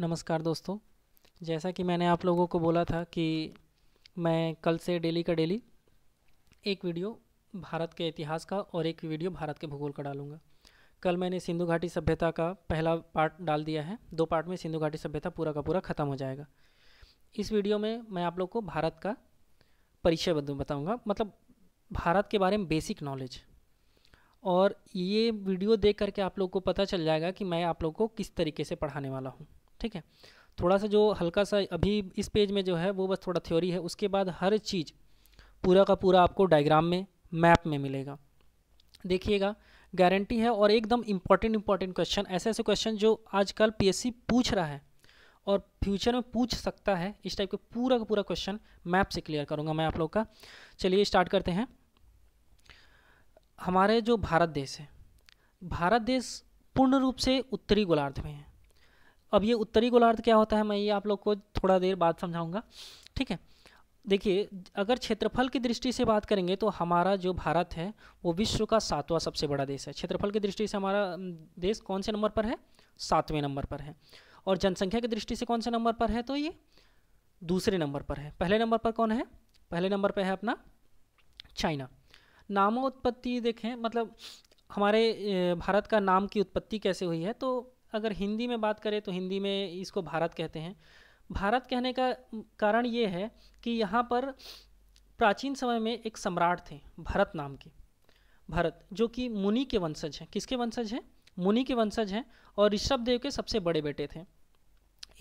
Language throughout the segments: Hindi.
नमस्कार दोस्तों जैसा कि मैंने आप लोगों को बोला था कि मैं कल से डेली का डेली एक वीडियो भारत के इतिहास का और एक वीडियो भारत के भूगोल का डालूंगा कल मैंने सिंधु घाटी सभ्यता का पहला पार्ट डाल दिया है दो पार्ट में सिंधु घाटी सभ्यता पूरा का पूरा ख़त्म हो जाएगा इस वीडियो में मैं आप लोग को भारत का परिचय बताऊँगा मतलब भारत के बारे में बेसिक नॉलेज और ये वीडियो देख करके आप लोग को पता चल जाएगा कि मैं आप लोग को किस तरीके से पढ़ाने वाला हूँ ठीक है थोड़ा सा जो हल्का सा अभी इस पेज में जो है वो बस थोड़ा थ्योरी है उसके बाद हर चीज़ पूरा का पूरा आपको डायग्राम में मैप में मिलेगा देखिएगा गारंटी है और एकदम इम्पॉर्टेंट इम्पॉर्टेंट क्वेश्चन ऐसे ऐसे क्वेश्चन जो आजकल पीएससी पूछ रहा है और फ्यूचर में पूछ सकता है इस टाइप के पूरा का पूरा क्वेश्चन मैप से क्लियर करूँगा मैं आप लोग का चलिए स्टार्ट करते हैं हमारे जो भारत देश है भारत देश पूर्ण रूप से उत्तरी गोलार्ध में है अब ये उत्तरी गोलार्ध क्या होता है मैं ये आप लोग को थोड़ा देर बाद समझाऊंगा ठीक है देखिए अगर क्षेत्रफल की दृष्टि से बात करेंगे तो हमारा जो भारत है वो विश्व का सातवां सबसे बड़ा देश है क्षेत्रफल की दृष्टि से हमारा देश कौन से नंबर पर है सातवें नंबर पर है और जनसंख्या की दृष्टि से कौन से नंबर पर है तो ये दूसरे नंबर पर है पहले नंबर पर कौन है पहले नंबर पर है अपना चाइना नामोत्पत्ति देखें मतलब हमारे भारत का नाम की उत्पत्ति कैसे हुई है तो अगर हिंदी में बात करें तो हिंदी में इसको भारत कहते हैं भारत कहने का कारण ये है कि यहाँ पर प्राचीन समय में एक सम्राट थे भरत नाम के भरत जो कि मुनि के वंशज हैं किसके वंशज हैं मुनि के वंशज हैं और ऋषभदेव के सबसे बड़े बेटे थे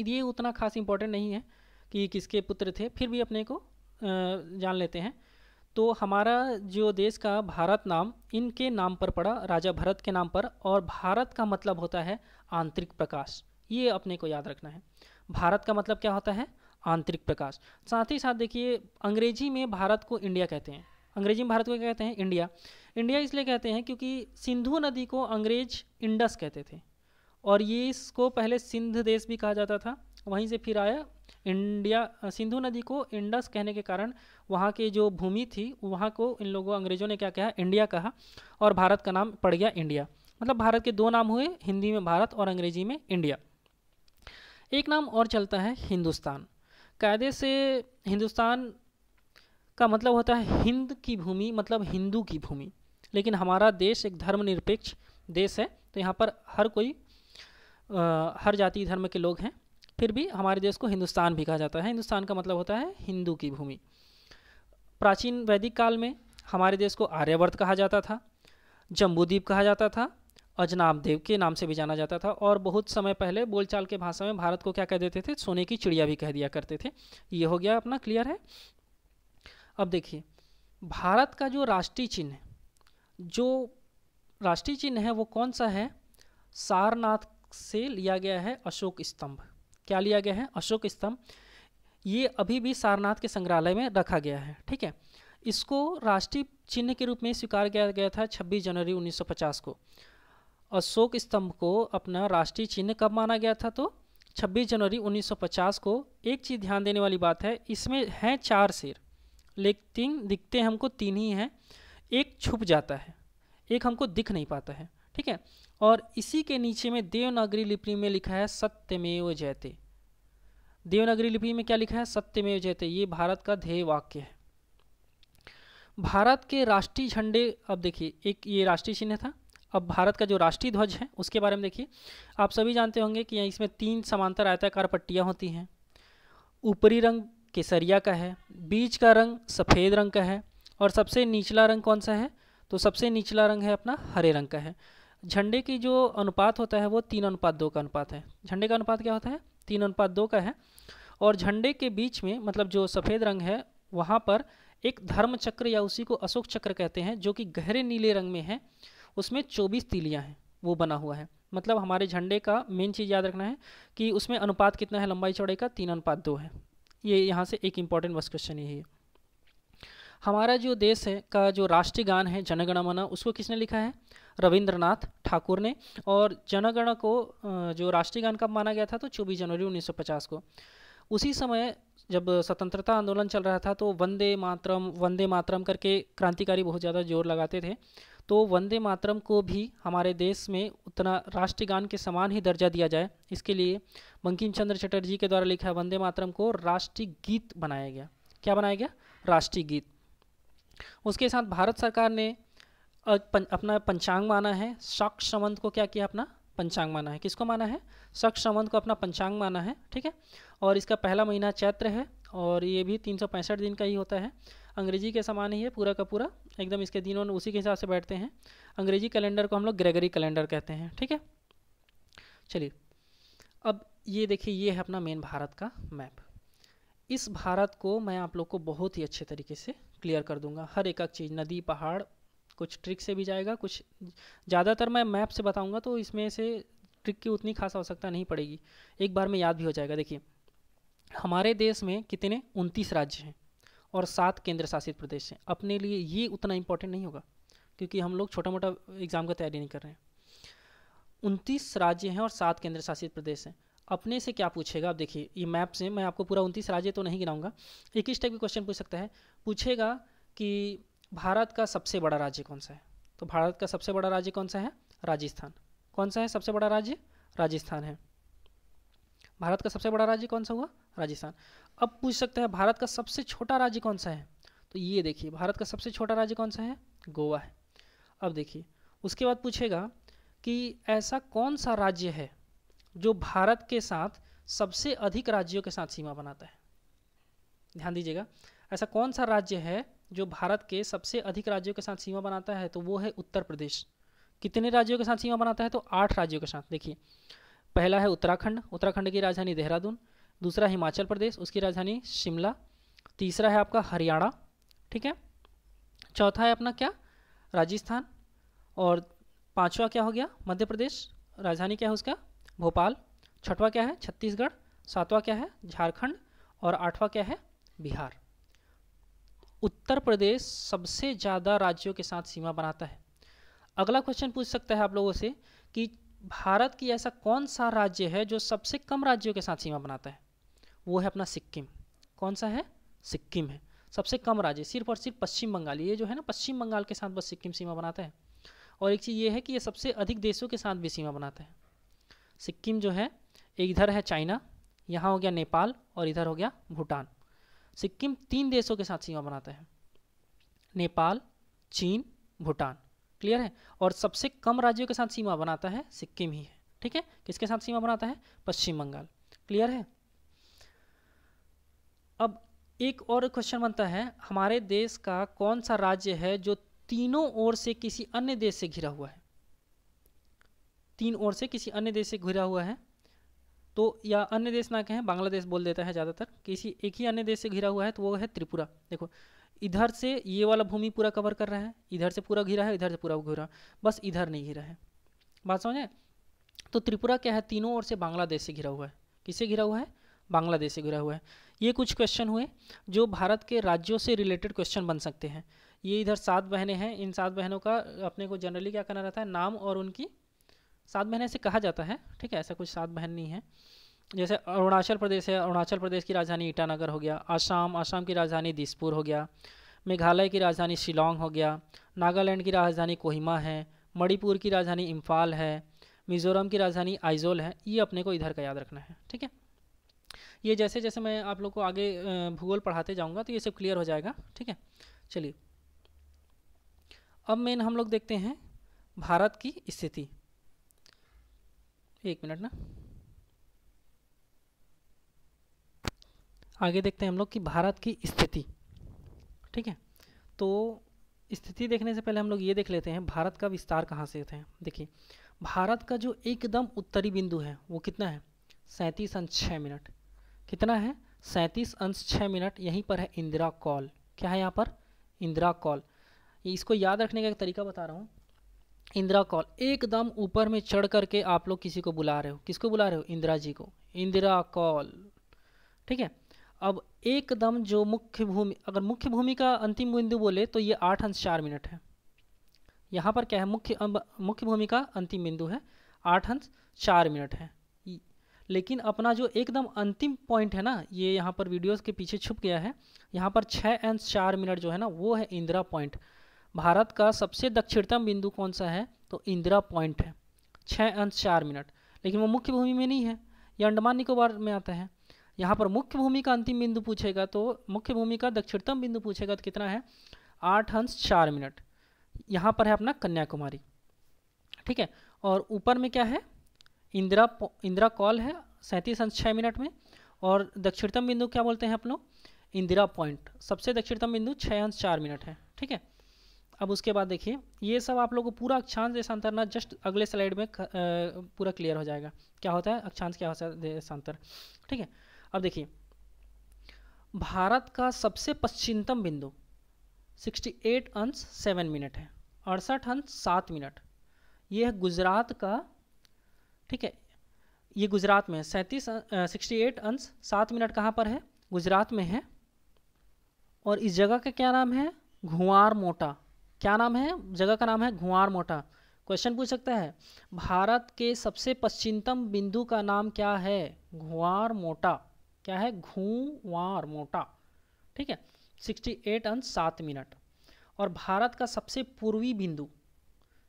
ये उतना खास इम्पोर्टेंट नहीं है कि किसके पुत्र थे फिर भी अपने को जान लेते हैं तो हमारा जो देश का भारत नाम इनके नाम पर पड़ा राजा भरत के नाम पर और भारत का मतलब होता है आंतरिक प्रकाश ये अपने को याद रखना है भारत का मतलब क्या होता है आंतरिक प्रकाश साथ ही साथ देखिए अंग्रेजी में भारत को इंडिया कहते हैं अंग्रेजी में भारत को कहते हैं इंडिया इंडिया इसलिए कहते हैं क्योंकि सिंधु नदी को अंग्रेज इंडस कहते थे और ये इसको पहले सिंध देश भी कहा जाता था वहीं से फिर आया इंडिया सिंधु नदी को इंडस कहने के कारण वहाँ की जो भूमि थी वहाँ को इन लोगों अंग्रेजों ने क्या कहा इंडिया कहा और भारत का नाम पड़ गया इंडिया मतलब भारत के दो नाम हुए हिंदी में भारत और अंग्रेजी में इंडिया एक नाम और चलता है हिंदुस्तान कायदे से हिंदुस्तान का मतलब होता है हिंद की भूमि मतलब हिंदू की भूमि लेकिन हमारा देश एक धर्मनिरपेक्ष देश है तो यहाँ पर हर कोई आ, हर जाति धर्म के लोग हैं फिर भी हमारे देश को हिंदुस्तान भी कहा जाता है हिंदुस्तान का मतलब होता है हिंदू की भूमि प्राचीन वैदिक काल में हमारे देश को आर्यवर्त कहा जाता था जम्बूद्वीप कहा जाता था अजनाम देव के नाम से भी जाना जाता था और बहुत समय पहले बोलचाल के भाषा में भारत को क्या कह देते थे सोने की चिड़िया भी कह दिया करते थे ये हो गया अपना क्लियर है अब देखिए भारत का जो राष्ट्रीय चिन्ह जो राष्ट्रीय चिन्ह है वो कौन सा है सारनाथ से लिया गया है अशोक स्तंभ क्या लिया गया है अशोक स्तंभ ये अभी भी सारनाथ के संग्रहालय में रखा गया है ठीक है इसको राष्ट्रीय चिन्ह के रूप में स्वीकार किया गया था 26 जनवरी 1950 को अशोक स्तंभ को अपना राष्ट्रीय चिन्ह कब माना गया था तो 26 जनवरी 1950 को एक चीज़ ध्यान देने वाली बात है इसमें हैं चार शेर लेकिन दिखते हमको तीन ही हैं एक छुप जाता है एक हमको दिख नहीं पाता है ठीक है और इसी के नीचे में देवनागरी लिपि में लिखा है सत्यमेव जयते देवनागरी लिपि में क्या लिखा है सत्यमेव जयते ये भारत का ध्येय वाक्य है भारत के राष्ट्रीय झंडे अब देखिए एक ये राष्ट्रीय चिन्ह था अब भारत का जो राष्ट्रीय ध्वज है उसके बारे में देखिए आप सभी जानते होंगे कि इसमें तीन समांतर आयताकार पट्टियाँ होती हैं ऊपरी रंग केसरिया का है बीच का रंग सफ़ेद रंग का है और सबसे निचला रंग कौन सा है तो सबसे निचला रंग है अपना हरे रंग का है झंडे की जो अनुपात होता है वो तीन अनुपात दो का अनुपात है झंडे का अनुपात क्या होता है तीन अनुपात दो का है और झंडे के बीच में मतलब जो सफ़ेद रंग है वहाँ पर एक धर्म चक्र या उसी को अशोक चक्र कहते हैं जो कि गहरे नीले रंग में है उसमें चौबीस तीलियाँ हैं वो बना हुआ है मतलब हमारे झंडे का मेन चीज़ याद रखना है कि उसमें अनुपात कितना है लंबाई चौड़ाई का तीन अनुपात दो है ये यहाँ से एक इम्पॉर्टेंट बस क्वेश्चन यही है हमारा जो देश है का जो राष्ट्रीय गान है जनगणमना उसको किसने लिखा है रविंद्रनाथ ठाकुर ने और जनगण को जो राष्ट्रीय गान कब माना गया था तो 24 जनवरी 1950 को उसी समय जब स्वतंत्रता आंदोलन चल रहा था तो वंदे मातरम वंदे मातरम करके क्रांतिकारी बहुत ज़्यादा जोर लगाते थे तो वंदे मातरम को भी हमारे देश में उतना राष्ट्रगान के समान ही दर्जा दिया जाए इसके लिए बंकिम चंद्र चटर्जी के द्वारा लिखा वंदे मातरम को राष्ट्रीय गीत बनाया गया क्या बनाया गया राष्ट्रीय गीत उसके साथ भारत सरकार ने पन, अपना पंचांग माना है शक संबंध को क्या किया अपना पंचांग माना है किसको माना है शक संबंध को अपना पंचांग माना है ठीक है और इसका पहला महीना चैत्र है और ये भी तीन दिन का ही होता है अंग्रेजी के समान ही है पूरा का पूरा एकदम इसके दिनों उसी के हिसाब से बैठते हैं अंग्रेजी कैलेंडर को हम लोग ग्रेगरी कैलेंडर कहते हैं ठीक है चलिए अब ये देखिए ये है अपना मेन भारत का मैप इस भारत को मैं आप लोग को बहुत ही अच्छे तरीके से क्लियर कर दूंगा हर एक एक चीज़ नदी पहाड़ कुछ ट्रिक से भी जाएगा कुछ ज़्यादातर मैं मैप से बताऊँगा तो इसमें से ट्रिक की उतनी खास आवश्यकता नहीं पड़ेगी एक बार में याद भी हो जाएगा देखिए हमारे देश में कितने उनतीस राज्य हैं और सात केंद्र शासित प्रदेश हैं अपने लिए ये उतना इम्पोर्टेंट नहीं होगा क्योंकि हम लोग छोटा मोटा एग्ज़ाम का तैयारी नहीं कर रहे हैं उनतीस राज्य हैं और सात केंद्र शासित प्रदेश हैं अपने से क्या पूछेगा आप देखिए ये मैप से मैं आपको पूरा उनतीस राज्य तो नहीं गिनाऊंगा इस टाइप के क्वेश्चन पूछ सकता है पूछेगा कि भारत का सबसे बड़ा राज्य कौन सा है तो भारत का सबसे बड़ा राज्य कौन सा है राजस्थान कौन सा है सबसे बड़ा राज्य राजस्थान है भारत का सबसे बड़ा राज्य कौन सा हुआ राजस्थान अब पूछ सकते हैं भारत का सबसे छोटा राज्य कौन सा है तो ये देखिए भारत का सबसे छोटा राज्य कौन सा है गोवा है अब देखिए उसके बाद पूछेगा कि ऐसा कौन सा राज्य है जो भारत के साथ सबसे अधिक राज्यों के साथ सीमा बनाता है ध्यान दीजिएगा ऐसा कौन सा राज्य है जो भारत के सबसे अधिक राज्यों के साथ सीमा बनाता है तो वो है उत्तर प्रदेश कितने राज्यों के साथ सीमा बनाता है तो आठ राज्यों के साथ देखिए पहला है उत्तराखंड उत्तराखंड की राजधानी देहरादून दूसरा हिमाचल प्रदेश उसकी राजधानी शिमला तीसरा है आपका हरियाणा ठीक है चौथा है अपना क्या राजस्थान और पांचवा क्या हो गया मध्य प्रदेश राजधानी क्या है उसका भोपाल छठवा क्या है छत्तीसगढ़ सातवा क्या है झारखंड और आठवा क्या है बिहार उत्तर प्रदेश सबसे ज़्यादा राज्यों के साथ सीमा बनाता है अगला क्वेश्चन पूछ सकता है आप लोगों से कि भारत की ऐसा कौन सा राज्य है जो सबसे कम राज्यों के साथ सीमा बनाता है वो है अपना सिक्किम कौन सा है सिक्किम है सबसे कम राज्य सिर्फ और सिर्फ पश्चिम बंगाल ये जो है ना पश्चिम बंगाल के साथ बस सिक्किम सीमा बनाता है और एक चीज़ ये है कि ये सबसे अधिक देशों के साथ भी सीमा बनाता है सिक्किम जो है इधर है चाइना यहाँ हो गया नेपाल और इधर हो गया भूटान सिक्किम तीन देशों के साथ सीमा बनाता है नेपाल चीन भूटान क्लियर है और सबसे कम राज्यों के साथ सीमा बनाता है सिक्किम ही है ठीक है किसके साथ सीमा बनाता है पश्चिम बंगाल क्लियर है अब एक और क्वेश्चन बनता है हमारे देश का कौन सा राज्य है जो तीनों ओर से किसी अन्य देश से घिरा हुआ है तीन ओर से किसी अन्य देश से घिरा हुआ है तो या अन्य देश ना कहें बांग्लादेश बोल देता है ज़्यादातर किसी एक ही अन्य देश से घिरा हुआ है तो वो है त्रिपुरा देखो इधर से ये वाला भूमि पूरा कवर कर रहा है इधर से पूरा घिरा है इधर से पूरा घिरा बस इधर नहीं घिरा है बात समझें तो त्रिपुरा क्या है तीनों ओर से बांग्लादेश से घिरा हुआ है किससे घिरा हुआ है बांग्लादेश से घिरा हुआ है ये कुछ क्वेश्चन हुए जो भारत के राज्यों से रिलेटेड क्वेश्चन बन सकते हैं ये इधर सात बहनें हैं इन सात बहनों का अपने को जनरली क्या करना रहता है नाम और उनकी सात बहन ऐसे कहा जाता है ठीक है ऐसा कुछ सात बहन नहीं है जैसे अरुणाचल प्रदेश है अरुणाचल प्रदेश की राजधानी ईटानगर हो गया आसाम आसाम की राजधानी दिसपुर हो गया मेघालय की राजधानी शिलोंग हो गया नागालैंड की राजधानी कोहिमा है मणिपुर की राजधानी इम्फाल है मिज़ोरम की राजधानी आइजोल है ये अपने को इधर का याद रखना है ठीक है ये जैसे जैसे मैं आप लोग को आगे भूगोल पढ़ाते जाऊँगा तो ये सब क्लियर हो जाएगा ठीक है चलिए अब मेन हम लोग देखते हैं भारत की स्थिति एक मिनट ना आगे देखते हैं हम लोग कि भारत की स्थिति ठीक है तो स्थिति देखने से पहले हम लोग ये देख लेते हैं भारत का विस्तार कहाँ से थे देखिए भारत का जो एकदम उत्तरी बिंदु है वो कितना है सैंतीस अंश छः मिनट कितना है सैंतीस अंश छः मिनट यहीं पर है इंदिरा कॉल क्या है यहाँ पर इंदिरा कॉल इसको याद रखने का एक तरीका बता रहा हूँ इंदिरा कॉल एकदम ऊपर में चढ़ करके आप लोग किसी को बुला रहे हो किसको बुला रहे हो इंदिरा जी को इंदिरा कॉल ठीक है अब एकदम जो मुख्य भूमि अगर मुख्य भूमि का अंतिम बिंदु बोले तो ये आठ अंश चार मिनट है यहाँ पर क्या है मुख्य मुख्य भूमि का अंतिम बिंदु है आठ अंश चार मिनट है लेकिन अपना जो एकदम अंतिम पॉइंट है ना ये यहाँ पर वीडियोस के पीछे छुप गया है यहाँ पर छः अंश चार मिनट जो है ना वो है इंदिरा पॉइंट भारत का सबसे दक्षिणतम बिंदु कौन सा है तो इंदिरा पॉइंट है छः अंश चार मिनट लेकिन वो मुख्य भूमि में नहीं है ये अंडमान निकोबार में आता है यहाँ पर मुख्य भूमि का अंतिम बिंदु पूछेगा तो मुख्य भूमि का दक्षिणतम बिंदु पूछेगा तो कितना है आठ अंश चार मिनट यहाँ पर है अपना कन्याकुमारी ठीक है और ऊपर में क्या है इंदिरा इंदिरा कॉल है सैंतीस अंश छः मिनट में और दक्षिणतम बिंदु क्या बोलते हैं आप लोग इंदिरा पॉइंट सबसे दक्षिणतम बिंदु छः अंश चार मिनट है ठीक है अब उसके बाद देखिए ये सब आप लोगों को पूरा अक्षांश देशांतर ना जस्ट अगले स्लाइड में पूरा क्लियर हो जाएगा क्या होता है अक्षांश क्या होता है देशांतर ठीक है अब देखिए भारत का सबसे पश्चिमतम बिंदु 68 अंश सेवन मिनट है अड़सठ अंश सात मिनट ये है गुजरात का ठीक है ये गुजरात में है सैंतीस सिक्सटी एट अंश सात मिनट कहाँ पर है गुजरात में है और इस जगह का क्या नाम है घुआर मोटा क्या नाम है जगह का नाम है घुआर मोटा क्वेश्चन पूछ सकता है भारत के सबसे पश्चिमतम बिंदु का नाम क्या है घुआर मोटा क्या है घुआर मोटा ठीक है 68 अंश सात मिनट और भारत का सबसे पूर्वी बिंदु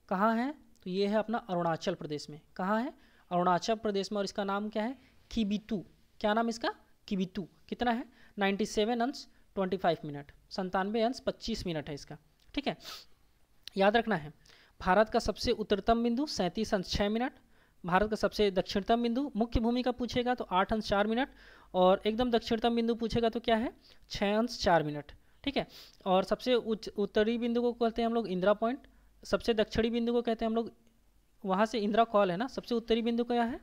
कहाँ है तो ये है अपना अरुणाचल प्रदेश में कहाँ है अरुणाचल प्रदेश में और इसका नाम क्या है किबितू क्या नाम इसका किबितू कितना है 97 अंश फाइव मिनट संतानवे अंश 25 मिनट है इसका ठीक है याद रखना है भारत का सबसे उत्तरतम बिंदु सैंतीस अंश छः मिनट भारत का सबसे दक्षिणतम बिंदु मुख्य भूमि का पूछेगा तो आठ अंश चार मिनट और एकदम दक्षिणतम बिंदु पूछेगा तो क्या है छः अंश चार मिनट ठीक है और सबसे उच्च उत्तरी बिंदु को कहते हैं हम लोग इंदिरा पॉइंट सबसे दक्षिणी बिंदु को कहते हैं हम लोग वहाँ से इंदिरा कॉल है ना सबसे उत्तरी बिंदु क्या है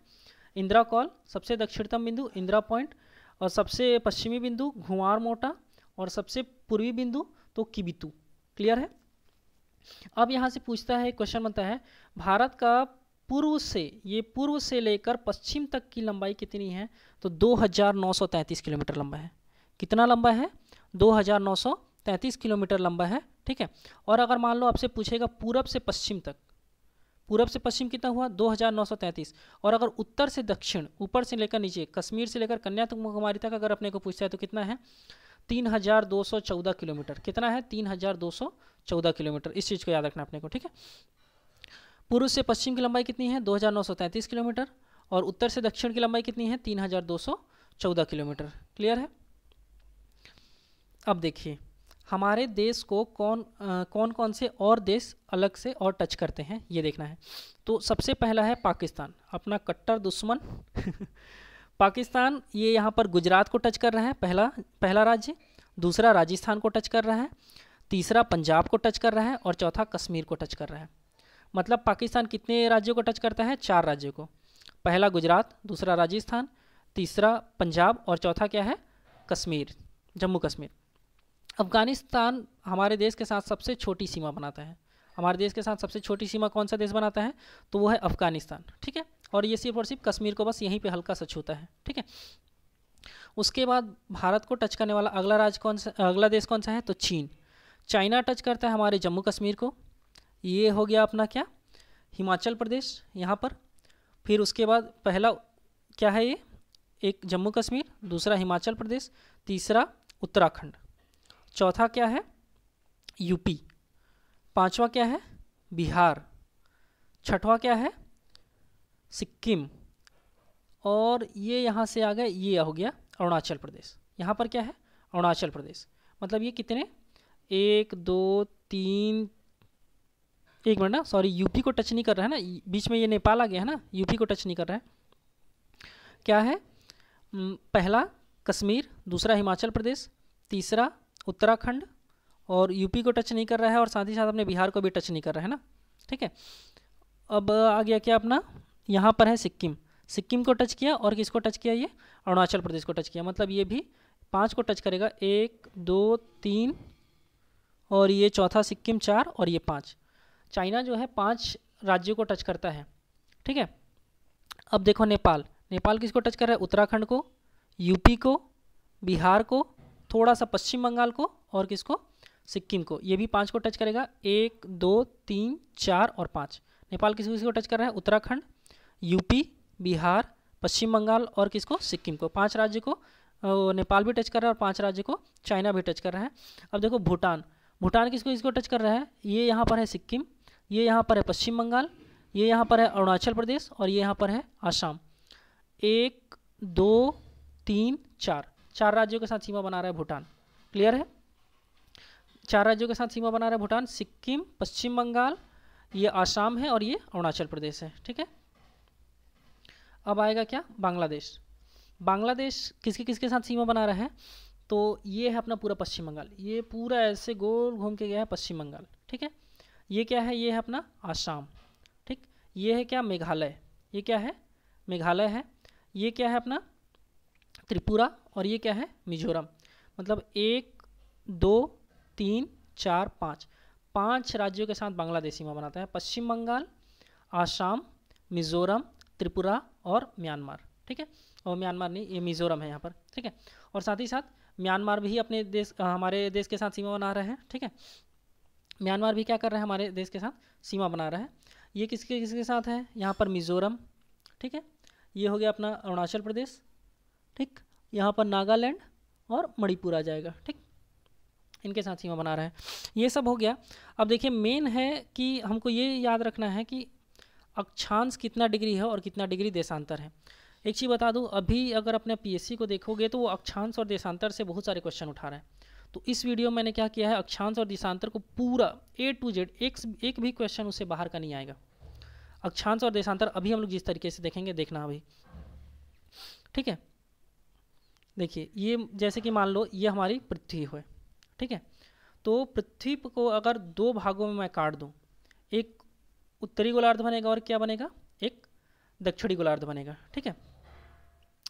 इंदिरा कॉल सबसे दक्षिणतम बिंदु इंदिरा पॉइंट और सबसे पश्चिमी बिंदु घुआर मोटा और सबसे पूर्वी बिंदु तो किबितू क्लियर है अब यहाँ से पूछता है क्वेश्चन बनता है भारत का पूर्व से ये पूर्व से लेकर पश्चिम तक की लंबाई कितनी है तो 2933 किलोमीटर लंबा है कितना लंबा है 2933 किलोमीटर लंबा है ठीक है और अगर मान लो आपसे पूछेगा पूरब से पश्चिम तक पूरब से पश्चिम कितना हुआ 2933 और अगर उत्तर से दक्षिण ऊपर से लेकर नीचे कश्मीर से लेकर कन्याकुमारी तक अगर अपने को पूछता है तो कितना है तीन हजार दो सौ चौदह किलोमीटर कितना है तीन हजार दो सौ चौदह किलोमीटर इस चीज़ को याद रखना अपने को ठीक है पूर्व से पश्चिम की लंबाई कितनी है दो हजार नौ सौ तैंतीस किलोमीटर और उत्तर से दक्षिण की लंबाई कितनी है तीन हजार दो सौ चौदह किलोमीटर क्लियर है अब देखिए हमारे देश को कौन आ, कौन कौन से और देश अलग से और टच करते हैं ये देखना है तो सबसे पहला है पाकिस्तान अपना कट्टर दुश्मन पाकिस्तान ये यहाँ पर गुजरात को टच कर रहा है पहला पहला राज्य दूसरा राजस्थान को टच कर रहा है तीसरा पंजाब को टच कर रहा है और चौथा कश्मीर को टच कर रहा है मतलब पाकिस्तान कितने राज्यों को टच करता है चार राज्यों को पहला गुजरात दूसरा राजस्थान तीसरा पंजाब और चौथा क्या है कश्मीर जम्मू कश्मीर अफगानिस्तान हमारे देश के साथ सबसे छोटी सीमा बनाता है हमारे देश के साथ सबसे छोटी सीमा कौन सा देश बनाता है तो वो है अफगानिस्तान ठीक है और ये सिर्फ और सिर्फ कश्मीर को बस यहीं पे हल्का सा छूता है ठीक है उसके बाद भारत को टच करने वाला अगला राज्य कौन सा अगला देश कौन सा है तो चीन चाइना टच करता है हमारे जम्मू कश्मीर को ये हो गया अपना क्या हिमाचल प्रदेश यहाँ पर फिर उसके बाद पहला क्या है ये एक जम्मू कश्मीर दूसरा हिमाचल प्रदेश तीसरा उत्तराखंड चौथा क्या है यूपी पांचवा क्या है बिहार छठवा क्या है सिक्किम और ये यहाँ से आ गए ये हो गया अरुणाचल प्रदेश यहाँ पर क्या है अरुणाचल प्रदेश मतलब ये कितने एक दो तीन एक मिनट ना सॉरी यूपी को टच नहीं कर रहा है ना बीच में ये नेपाल आ गया है ना यूपी को टच नहीं कर रहा है क्या है पहला कश्मीर दूसरा हिमाचल प्रदेश तीसरा उत्तराखंड और यूपी को टच नहीं कर रहा है और साथ ही साथ अपने बिहार को भी टच नहीं कर रहा है ना ठीक है अब आ गया क्या अपना यहाँ पर है सिक्किम सिक्किम को टच किया और किसको टच किया ये अरुणाचल प्रदेश को टच किया मतलब ये भी पाँच को टच करेगा एक दो तीन और ये चौथा सिक्किम चार और ये पाँच चाइना जो है पाँच राज्यों को टच करता है ठीक है अब देखो नेपाल नेपाल किसको टच कर रहा है उत्तराखंड को यूपी को बिहार को थोड़ा सा पश्चिम बंगाल को और किसको सिक्किम को ये भी पाँच को टच करेगा एक दो तीन चार और पाँच नेपाल किस किसको टच कर रहा है उत्तराखंड यूपी बिहार पश्चिम बंगाल और किसको सिक्किम को पांच राज्य को नेपाल भी टच कर रहा है और पांच राज्य को चाइना भी टच कर रहा है अब देखो भूटान भूटान किसको इसको टच कर रहा है ये यहाँ पर है सिक्किम ये यहाँ पर है पश्चिम बंगाल ये यहाँ पर है अरुणाचल प्रदेश और ये यहाँ पर है आसाम एक दो तीन चार चार राज्यों के साथ सीमा बना रहा है भूटान क्लियर है चार राज्यों के साथ सीमा बना रहा है भूटान सिक्किम पश्चिम बंगाल ये आसाम है और ये अरुणाचल प्रदेश है ठीक है अब आएगा क्या बांग्लादेश बांग्लादेश किसके किसके साथ सीमा बना रहा है तो ये है अपना पूरा पश्चिम बंगाल ये पूरा ऐसे गोल घूम के गया है पश्चिम बंगाल ठीक है ये क्या है ये है अपना आसाम ठीक ये है क्या मेघालय ये क्या है मेघालय है ये क्या है अपना त्रिपुरा और ये क्या है मिजोरम मतलब एक दो तीन चार पाँच पांच राज्यों के साथ बांग्लादेश सीमा बनाता है पश्चिम बंगाल आसाम मिजोरम त्रिपुरा और म्यांमार ठीक है और म्यांमार नहीं ये मिजोरम है यहाँ पर ठीक है और साथ ही साथ म्यांमार भी अपने देश हमारे देश के साथ सीमा बना रहे हैं ठीक है म्यांमार भी क्या कर रहे हैं हमारे देश के साथ सीमा बना रहे हैं ये किसके किसके साथ है यहाँ पर मिजोरम ठीक है ये हो गया अपना अरुणाचल प्रदेश ठीक यहाँ पर नागालैंड और मणिपुर आ जाएगा ठीक इनके साथ सीमा बना रहे हैं ये सब हो गया अब देखिए मेन है कि हमको ये याद रखना है कि अक्षांश कितना डिग्री है और कितना डिग्री देशांतर है एक चीज़ बता दूं अभी अगर अपने पीएससी को देखोगे तो वो अक्षांश और देशांतर से बहुत सारे क्वेश्चन उठा रहे हैं तो इस वीडियो में मैंने क्या किया है अक्षांश और देशांतर को पूरा ए टू जेड एक एक भी क्वेश्चन उससे बाहर का नहीं आएगा अक्षांश और देशांतर अभी हम लोग जिस तरीके से देखेंगे देखना अभी ठीक है देखिए ये जैसे कि मान लो ये हमारी पृथ्वी है ठीक है तो पृथ्वी को अगर दो भागों में मैं काट दूँ एक उत्तरी गोलार्ध बनेगा और क्या बनेगा एक दक्षिणी गोलार्ध बनेगा ठीक है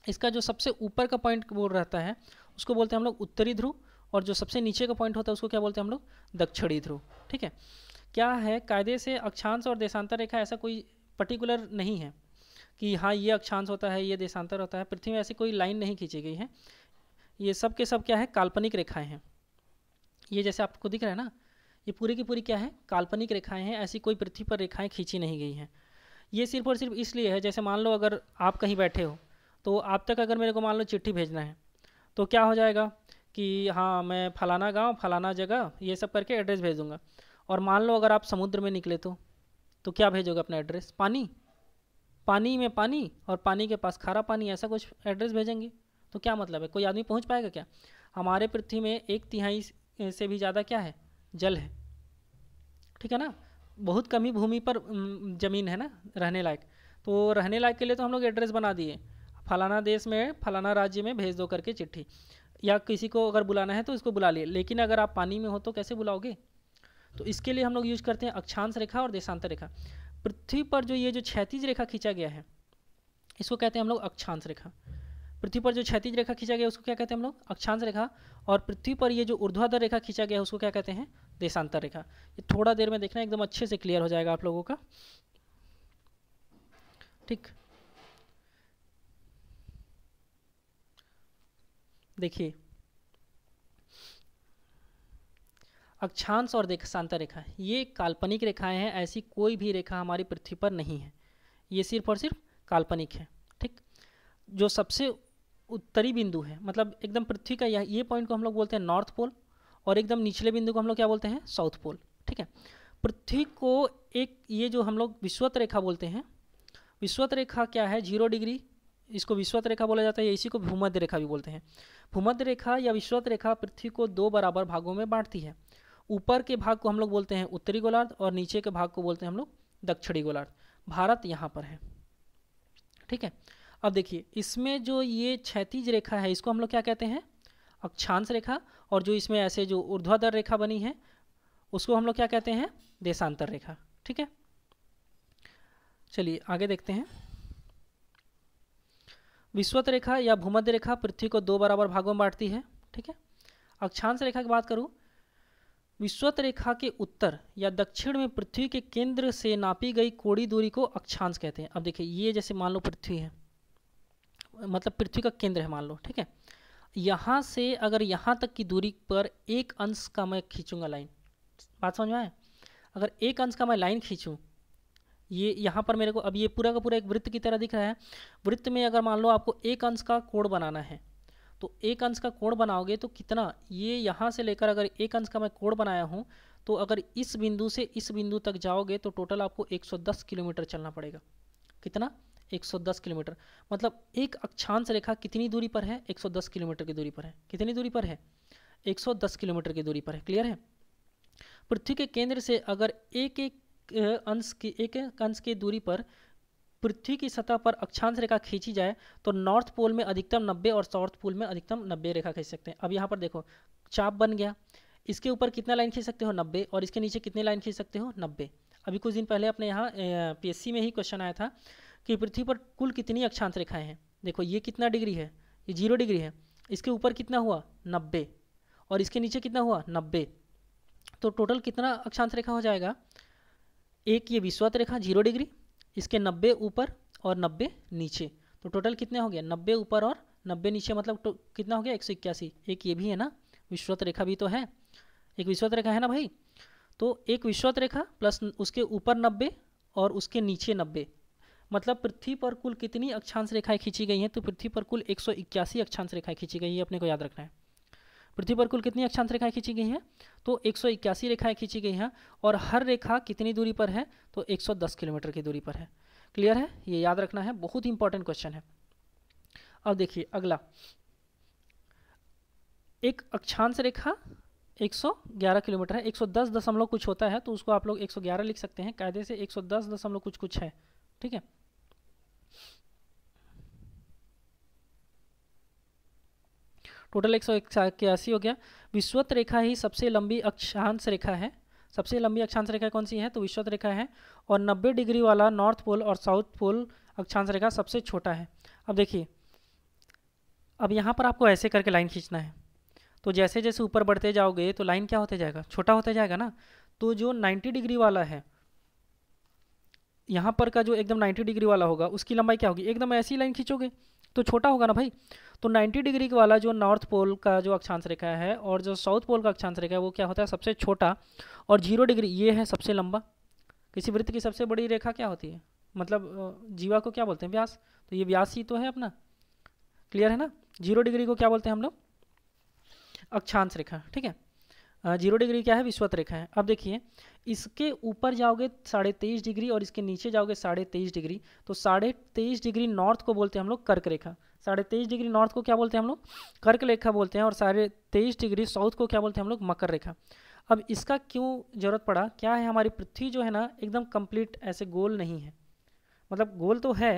इसका जो सबसे ऊपर का पॉइंट वो रहता है उसको बोलते हैं हम लोग उत्तरी ध्रुव और जो सबसे नीचे का पॉइंट होता है उसको क्या बोलते हैं हम लोग दक्षिणी ध्रुव ठीक है क्या है कायदे से अक्षांश और देशांतर रेखा ऐसा कोई पर्टिकुलर नहीं है कि हाँ ये अक्षांश होता है ये देशांतर होता है पृथ्वी में ऐसी कोई लाइन नहीं खींची गई है ये सब के सब क्या है काल्पनिक रेखाएं हैं ये जैसे आपको दिख रहा है ना ये पूरी की पूरी क्या है काल्पनिक रेखाएं हैं ऐसी कोई पृथ्वी पर रेखाएं खींची नहीं गई हैं ये सिर्फ और सिर्फ इसलिए है जैसे मान लो अगर आप कहीं बैठे हो तो आप तक अगर मेरे को मान लो चिट्ठी भेजना है तो क्या हो जाएगा कि हाँ मैं फलाना गांव फलाना जगह ये सब करके एड्रेस भेज दूँगा और मान लो अगर आप समुद्र में निकले तो तो क्या भेजोगे अपना एड्रेस पानी पानी में पानी और पानी के पास खारा पानी ऐसा कुछ एड्रेस भेजेंगे तो क्या मतलब है कोई आदमी पहुंच पाएगा क्या हमारे पृथ्वी में एक तिहाई से भी ज़्यादा क्या है जल है ठीक है ना बहुत कम ही भूमि पर ज़मीन है ना रहने लायक तो रहने लायक के लिए तो हम लोग एड्रेस बना दिए फलाना देश में फलाना राज्य में भेज दो करके चिट्ठी या किसी को अगर बुलाना है तो इसको बुला लिए लेकिन अगर आप पानी में हो तो कैसे बुलाओगे तो इसके लिए हम लोग यूज करते हैं अक्षांश रेखा और देशांतर रेखा पृथ्वी पर जो ये जो क्षैतिज रेखा खींचा गया है इसको कहते हैं हम लोग अक्षांश रेखा पृथ्वी पर जो क्षतिज रेखा खींचा गया उसको क्या कहते हैं हम लोग अक्षांश रेखा और पृथ्वी पर ये जो ऊर्ध्वाधर रेखा खींचा गया उसको क्या कहते हैं देशांतर रेखा ये थोड़ा देर में देखना एकदम अच्छे से क्लियर हो जाएगा आप लोगों का ठीक देखिए अक्षांश और देशांतर रेखा ये काल्पनिक रेखाएं हैं ऐसी कोई भी रेखा हमारी पृथ्वी पर नहीं है ये सिर्फ और सिर्फ काल्पनिक है ठीक जो सबसे उत्तरी बिंदु है मतलब एकदम पृथ्वी का यह ये पॉइंट को हम लोग बोलते हैं नॉर्थ पोल और एकदम निचले बिंदु को हम लोग क्या बोलते हैं साउथ पोल ठीक है पृथ्वी को एक ये जो हम लोग विश्वत रेखा बोलते हैं विश्वत रेखा क्या है जीरो डिग्री इसको विश्वत रेखा बोला जाता है इसी को भूमध्य रेखा भी बोलते हैं भूमध्य रेखा या विश्वत रेखा पृथ्वी को दो बराबर भागों में बांटती है ऊपर के भाग को हम लोग बोलते हैं उत्तरी गोलार्ध और नीचे के भाग को बोलते हैं हम लोग दक्षिणी गोलार्ध भारत यहाँ पर है ठीक है अब देखिए इसमें जो ये क्षैतिज रेखा है इसको हम लोग क्या कहते हैं अक्षांश रेखा और जो इसमें ऐसे जो ऊर्ध्वाधर रेखा बनी है उसको हम लोग क्या कहते हैं देशांतर रेखा ठीक है चलिए आगे देखते हैं विश्वत रेखा या भूमध्य रेखा पृथ्वी को दो बराबर भागों में बांटती है ठीक है अक्षांश रेखा की बात करूँ विश्वत रेखा के उत्तर या दक्षिण में पृथ्वी के केंद्र से नापी गई कोड़ी दूरी को अक्षांश कहते हैं अब देखिए ये जैसे मान लो पृथ्वी है मतलब पृथ्वी का केंद्र है मान लो ठीक है यहाँ से अगर यहाँ तक की दूरी पर एक अंश का मैं खींचूंगा लाइन बात समझ में आए अगर एक अंश का मैं लाइन खींचूँ ये यहाँ पर मेरे को अब ये पूरा का पूरा एक वृत्त की तरह दिख रहा है वृत्त में अगर मान लो आपको एक अंश का कोण बनाना है तो एक अंश का कोण बनाओगे तो कितना ये यहाँ से लेकर अगर एक अंश का मैं कोण बनाया हूँ तो अगर इस बिंदु से इस बिंदु तक जाओगे तो टोटल आपको 110 किलोमीटर चलना पड़ेगा कितना 110 किलोमीटर मतलब एक अक्षांश रेखा कितनी दूरी पर है 110 किलोमीटर की दूरी पर है कितनी दूरी पर है 110 किलोमीटर की दूरी पर है क्लियर है पृथ्वी के केंद्र से अगर एक एक अंश की एक एक अंश की दूरी पर पृथ्वी की सतह पर अक्षांश रेखा खींची जाए तो नॉर्थ पोल में अधिकतम 90 और साउथ पोल में अधिकतम 90 रेखा खींच सकते हैं अब यहाँ पर देखो चाप बन गया इसके ऊपर कितना लाइन खींच सकते हो 90 और इसके नीचे कितनी लाइन खींच सकते हो 90 अभी कुछ दिन पहले अपने यहाँ पीएससी में ही क्वेश्चन आया था कि पृथ्वी पर कुल कितनी अक्षांश रेखाएं हैं देखो ये कितना डिग्री है ये जीरो डिग्री है इसके ऊपर कितना हुआ नब्बे और इसके नीचे कितना हुआ नब्बे तो टोटल कितना अक्षांश रेखा हो जाएगा एक ये विश्वत रेखा जीरो डिग्री इसके नब्बे ऊपर और नब्बे नीचे तो टोटल कितने हो गया नब्बे ऊपर और नब्बे नीचे मतलब तो कितना हो गया एक सौ इक्यासी एक ये भी है ना विश्वत रेखा भी तो है एक विश्वत रेखा है ना भाई तो एक विश्वत रेखा प्लस उसके ऊपर नब्बे और उसके नीचे नब्बे मतलब पृथ्वी पर कुल कितनी अक्षांश रेखाएं खींची गई हैं तो पृथ्वी पर कुल एक अक्षांश रेखाएं खींची गई हैं अपने को याद रखना है पृथ्वी पर कुल कितनी अक्षांश रेखाएं खींची गई हैं तो एक रेखाएं खींची गई हैं और हर रेखा कितनी दूरी पर है तो 110 किलोमीटर की दूरी पर है क्लियर है ये याद रखना है बहुत ही इंपॉर्टेंट क्वेश्चन है अब देखिए अगला एक अक्षांश रेखा 111 किलोमीटर है 110 दशमलव कुछ होता है तो उसको आप लोग 111 लिख सकते हैं कायदे से 110 दशमलव कुछ कुछ है ठीक है टोटल एक सौ इक्यासी हो गया विश्वत रेखा ही सबसे लंबी अक्षांश रेखा है सबसे लंबी अक्षांश रेखा कौन सी है तो विश्वत रेखा है और 90 डिग्री वाला नॉर्थ पोल और साउथ पोल अक्षांश रेखा सबसे छोटा है अब देखिए अब यहाँ पर आपको ऐसे करके लाइन खींचना है तो जैसे जैसे ऊपर बढ़ते जाओगे तो लाइन क्या होते जाएगा छोटा होता जाएगा ना तो जो 90 डिग्री वाला है यहाँ पर का जो एकदम 90 डिग्री वाला होगा उसकी लंबाई क्या होगी एकदम ऐसी लाइन खींचोगे तो छोटा होगा ना भाई तो 90 डिग्री वाला जो नॉर्थ पोल का जो अक्षांश रेखा है और जो साउथ पोल का अक्षांश रेखा है वो क्या होता है सबसे छोटा और जीरो डिग्री ये है सबसे लंबा किसी वृत्त की सबसे बड़ी रेखा क्या होती है मतलब जीवा को क्या बोलते हैं व्यास तो ये व्यास ही तो है अपना क्लियर है ना जीरो डिग्री को क्या बोलते हैं हम लोग अक्षांश रेखा ठीक है जीरो डिग्री क्या है विश्वत रेखा है अब देखिए इसके ऊपर जाओगे साढ़े तेईस डिग्री और इसके नीचे जाओगे साढ़े तेईस डिग्री तो साढ़े तेईस डिग्री नॉर्थ को बोलते हैं हम लोग कर्क रेखा साढ़े तेईस डिग्री नॉर्थ को क्या बोलते हैं हम लोग कर्क रेखा बोलते हैं और साढ़े तेईस डिग्री साउथ को क्या बोलते हैं हम लोग मकर रेखा अब इसका क्यों ज़रूरत पड़ा क्या है हमारी पृथ्वी जो है ना एकदम कंप्लीट ऐसे गोल नहीं है मतलब गोल तो है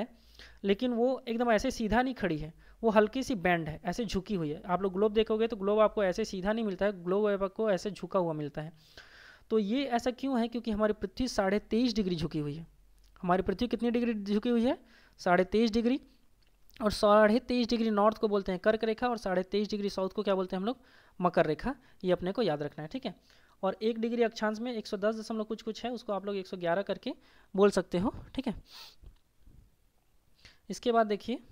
लेकिन वो एकदम ऐसे सीधा नहीं खड़ी है वो हल्की सी बैंड है ऐसे झुकी हुई है आप लोग ग्लोब देखोगे तो ग्लोब आपको ऐसे सीधा नहीं मिलता है ग्लोब आपको ऐसे झुका हुआ मिलता है तो ये ऐसा क्यों है क्योंकि हमारी पृथ्वी साढ़े तेईस डिग्री झुकी हुई है हमारी पृथ्वी कितनी डिग्री झुकी हुई है साढ़े तेईस डिग्री और साढ़े तेईस डिग्री नॉर्थ को बोलते हैं कर्क रेखा और साढ़े तेईस डिग्री साउथ को क्या बोलते हैं हम लोग मकर रेखा ये अपने को याद रखना है ठीक है और एक डिग्री अक्षांश में एक सौ दस दशमलव कुछ कुछ है उसको आप लोग एक सौ ग्यारह करके बोल सकते हो ठीक है इसके बाद देखिए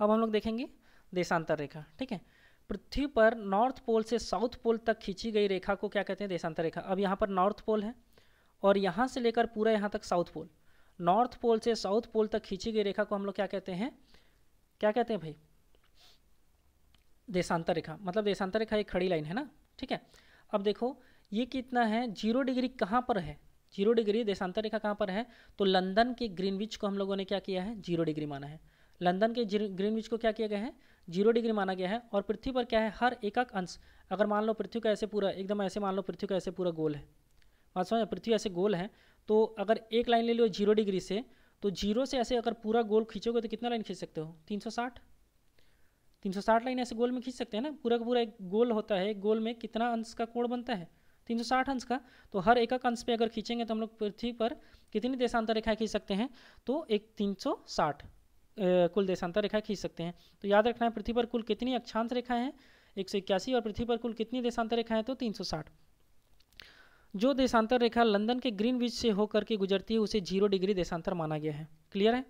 अब हम लोग देखेंगे देशांतर रेखा ठीक है पृथ्वी पर नॉर्थ पोल से साउथ पोल तक खींची गई रेखा को क्या कहते हैं देशांतर रेखा अब यहाँ पर नॉर्थ पोल है और यहाँ से लेकर पूरा यहाँ तक साउथ पोल नॉर्थ पोल से साउथ पोल तक खींची गई रेखा को हम लोग क्या कहते हैं क्या कहते हैं भाई देशांतर रेखा मतलब देशांतर रेखा एक खड़ी लाइन है ना ठीक है अब देखो ये कितना है जीरो डिग्री कहाँ पर है जीरो डिग्री देशांतर रेखा कहाँ पर है तो लंदन के ग्रीनविच को हम लोगों ने क्या किया है जीरो डिग्री माना है लंदन के ग्रीनविच को क्या किया गया है जीरो डिग्री माना गया है और पृथ्वी पर क्या है हर एकक अंश अगर मान लो पृथ्वी का ऐसे पूरा एकदम ऐसे मान लो पृथ्वी का ऐसे पूरा गोल है बात समझ पृथ्वी ऐसे गोल है तो अगर एक लाइन ले लो जीरो डिग्री से तो जीरो से ऐसे अगर पूरा गोल खींचोगे तो कितना लाइन खींच सकते हो तीन सौ साठ तीन सौ साठ लाइन ऐसे गोल में खींच सकते हैं ना पूरा का पूरा एक गोल होता है गोल में कितना अंश का कोण बनता है तीन सौ साठ अंश का तो हर एकक अंश पे अगर खींचेंगे तो हम लोग पृथ्वी पर कितनी देशांतर रेखाएं खींच सकते हैं तो एक तीन सौ साठ कुल देशांतर रेखा खींच सकते हैं तो याद रखना है पृथ्वी पर कुल कितनी अक्षांश रेखाएं हैं एक सौ इक्यासी और पृथ्वी पर कुल कितनी देशांतर रेखाएं हैं तो तीन सौ साठ जो देशांतर रेखा लंदन के ग्रीन बीच से होकर के गुजरती है उसे जीरो डिग्री देशांतर माना गया है क्लियर है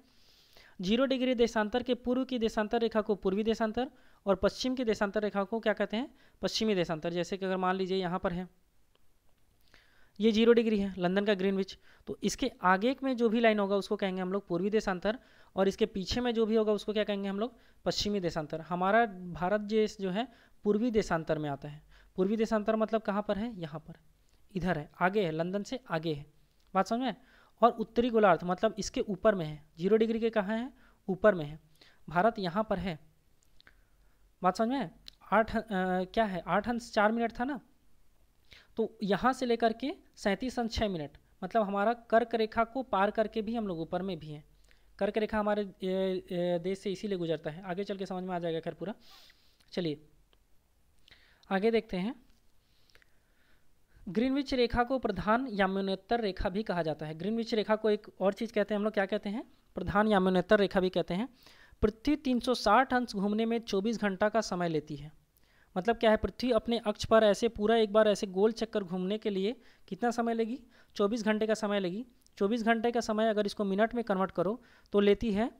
जीरो डिग्री देशांतर के पूर्व की देशांतर रेखा को पूर्वी देशांतर और पश्चिम की देशांतर रेखा को क्या कहते हैं पश्चिमी देशांतर जैसे कि अगर मान लीजिए यहाँ पर है ये जीरो डिग्री है लंदन का ग्रीन विच तो इसके आगे में जो भी लाइन होगा उसको कहेंगे हम लोग पूर्वी देशांतर और इसके पीछे में जो भी होगा उसको क्या कहेंगे हम लोग पश्चिमी देशांतर हमारा भारत देश जो है पूर्वी देशांतर में आता है पूर्वी देशांतर मतलब कहाँ पर है यहाँ पर इधर है आगे है लंदन से आगे है बात समझ में और उत्तरी गोलार्थ मतलब इसके ऊपर में है जीरो डिग्री के कहाँ है ऊपर में है भारत यहाँ पर है बात समझ में आठ क्या है आठ अंश चार मिनट था ना तो यहाँ से लेकर के सैंतीस अंश छः मिनट मतलब हमारा कर्क रेखा को पार करके भी हम लोग ऊपर में भी हैं कर्क रेखा हमारे देश से इसीलिए गुजरता है आगे चल के समझ में आ जाएगा खैर पूरा चलिए आगे देखते हैं ग्रीनविच रेखा को प्रधान याम्योन्तर रेखा भी कहा जाता है ग्रीनविच रेखा को एक और चीज़ कहते हैं हम लोग क्या कहते हैं प्रधान याम्योन्तर रेखा भी कहते हैं पृथ्वी 360 अंश घूमने में 24 घंटा का समय लेती है मतलब क्या है पृथ्वी अपने अक्ष पर ऐसे पूरा एक बार ऐसे गोल चक्कर घूमने के लिए कितना समय लेगी 24 घंटे का समय लेगी 24 घंटे का समय अगर इसको मिनट में कन्वर्ट करो तो लेती है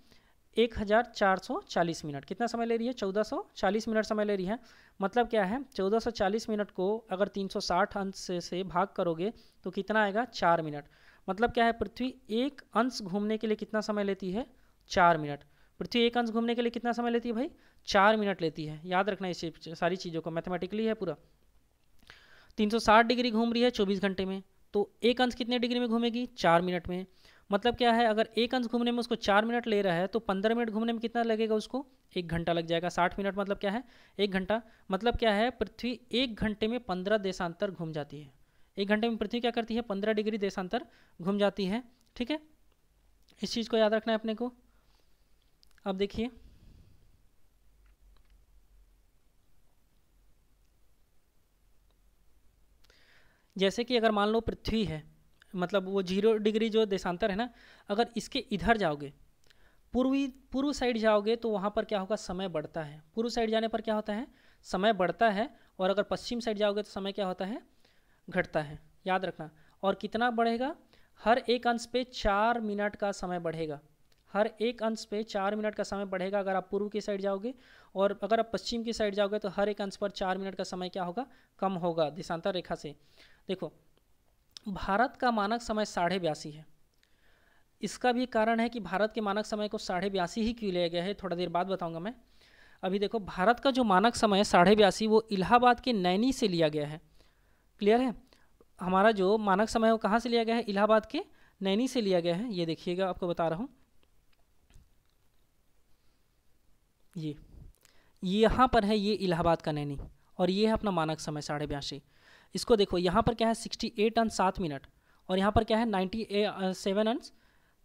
1440 मिनट कितना समय ले रही है 1440 मिनट समय ले रही है मतलब क्या है 1440 मिनट को अगर 360 अंश से, से भाग करोगे तो कितना आएगा चार मिनट मतलब क्या है पृथ्वी एक अंश घूमने के लिए कितना समय लेती है चार मिनट पृथ्वी एक अंश घूमने के लिए कितना समय लेती है भाई चार मिनट लेती है याद रखना इस सारी चीज़ों को मैथमेटिकली है पूरा 360 डिग्री घूम रही है 24 घंटे में तो एक अंश कितने डिग्री में घूमेगी चार मिनट में मतलब क्या है अगर एक अंश घूमने में उसको चार मिनट ले रहा है तो पंद्रह मिनट घूमने में कितना लगेगा उसको एक घंटा लग जाएगा साठ मिनट मतलब क्या है एक घंटा मतलब क्या है पृथ्वी एक घंटे में पंद्रह देशांतर घूम जाती है एक घंटे में पृथ्वी क्या करती है पंद्रह डिग्री देशांतर घूम जाती है ठीक है इस चीज़ को याद रखना है अपने को अब देखिए जैसे कि अगर मान लो पृथ्वी है मतलब वो जीरो डिग्री जो देशांतर है ना अगर इसके इधर जाओगे पूर्वी पूर्व साइड जाओगे तो वहाँ पर क्या होगा समय बढ़ता है पूर्व साइड जाने पर क्या होता है समय बढ़ता है और अगर पश्चिम साइड जाओगे तो समय क्या होता है घटता है याद रखना और कितना बढ़ेगा हर एक अंश पे चार मिनट का समय बढ़ेगा हर एक अंश पे चार मिनट का समय बढ़ेगा अगर आप पूर्व की साइड जाओगे और अगर आप पश्चिम की साइड जाओगे तो हर एक अंश पर चार मिनट का समय क्या होगा कम होगा दिशांतर रेखा से देखो भारत का मानक समय साढ़े बयासी है इसका भी कारण है कि भारत के मानक समय को साढ़े बयासी ही क्यों लिया गया है थोड़ा देर बाद बताऊंगा मैं अभी देखो भारत का जो मानक समय है साढ़े बयासी वो इलाहाबाद के नैनी से लिया गया है क्लियर है हमारा जो मानक समय है वो कहाँ से लिया गया है इलाहाबाद के नैनी से लिया गया है ये देखिएगा आपको बता रहा हूँ ये यहाँ पर है ये इलाहाबाद का नैनी और ये है अपना मानक समय साढ़े बयासी इसको देखो यहाँ पर क्या है सिक्सटी एट अन सात मिनट और यहाँ पर क्या है नाइन्टी सेवन अंश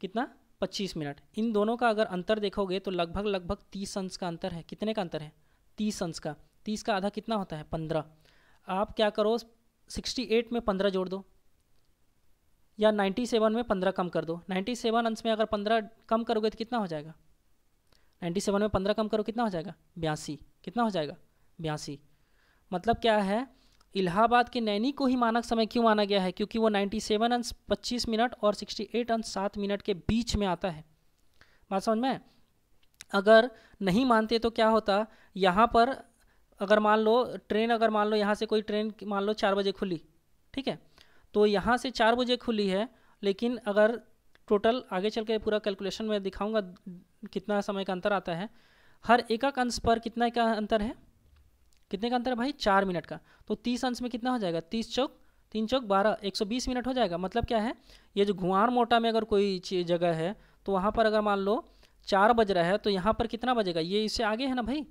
कितना पच्चीस मिनट इन दोनों का अगर अंतर देखोगे तो लगभग लगभग तीस अंश का अंतर है कितने का अंतर है तीस अंश का तीस का आधा कितना होता है पंद्रह आप क्या करो सिक्सटी एट में पंद्रह जोड़ दो या नाइन्टी सेवन में पंद्रह कम कर दो नाइन्टी सेवन अंश में अगर पंद्रह कम करोगे तो कितना हो जाएगा नाइन्टी सेवन में पंद्रह कम करो कितना हो जाएगा बयासी कितना हो जाएगा बयासी मतलब क्या है इलाहाबाद के नैनी को ही मानक समय क्यों माना गया है क्योंकि वो 97 सेवन अंश पच्चीस मिनट और 68 एट अंश सात मिनट के बीच में आता है बात समझ में अगर नहीं मानते तो क्या होता यहाँ पर अगर मान लो ट्रेन अगर मान लो यहाँ से कोई ट्रेन मान लो चार बजे खुली ठीक है तो यहाँ से चार बजे खुली है लेकिन अगर टोटल आगे चल के पूरा कैलकुलेशन में दिखाऊंगा कितना समय का अंतर आता है हर एकक अंश पर कितना का अंतर है कितने का अंतर है भाई चार मिनट का तो तीस अंश में कितना हो जाएगा तीस चौक तीन चौक बारह एक सौ बीस मिनट हो जाएगा मतलब क्या है ये जो घुआर मोटा में अगर कोई जगह है तो वहाँ पर अगर मान लो चार बज रहा है तो यहाँ पर कितना बजेगा ये इससे आगे है ना भाई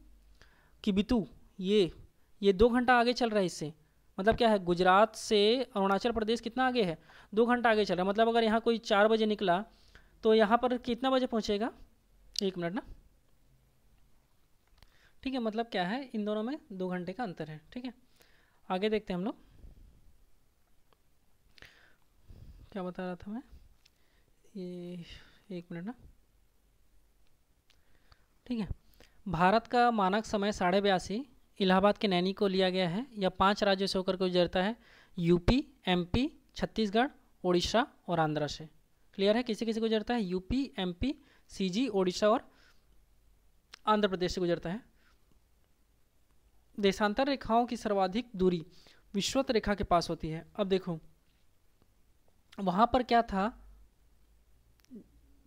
कि बितू ये ये दो घंटा आगे चल रहा है इससे मतलब क्या है गुजरात से अरुणाचल प्रदेश कितना आगे है दो घंटा आगे चल रहा है मतलब अगर यहाँ कोई चार बजे निकला तो यहाँ पर कितना बजे पहुँचेगा एक मिनट ना ठीक है मतलब क्या है इन दोनों में दो घंटे का अंतर है ठीक है आगे देखते हैं हम लोग क्या बता रहा था मैं ये एक मिनट ना ठीक है भारत का मानक समय साढ़े बयासी इलाहाबाद के नैनी को लिया गया है यह पांच राज्यों से होकर के गुजरता है यूपी एमपी छत्तीसगढ़ ओडिशा और आंध्रा से क्लियर है किसी किसी को गुजरता है यूपी एमपी सीजी ओडिशा और आंध्र प्रदेश से गुजरता है देशांतर रेखाओं की सर्वाधिक दूरी विश्वत रेखा के पास होती है अब देखो वहाँ पर क्या था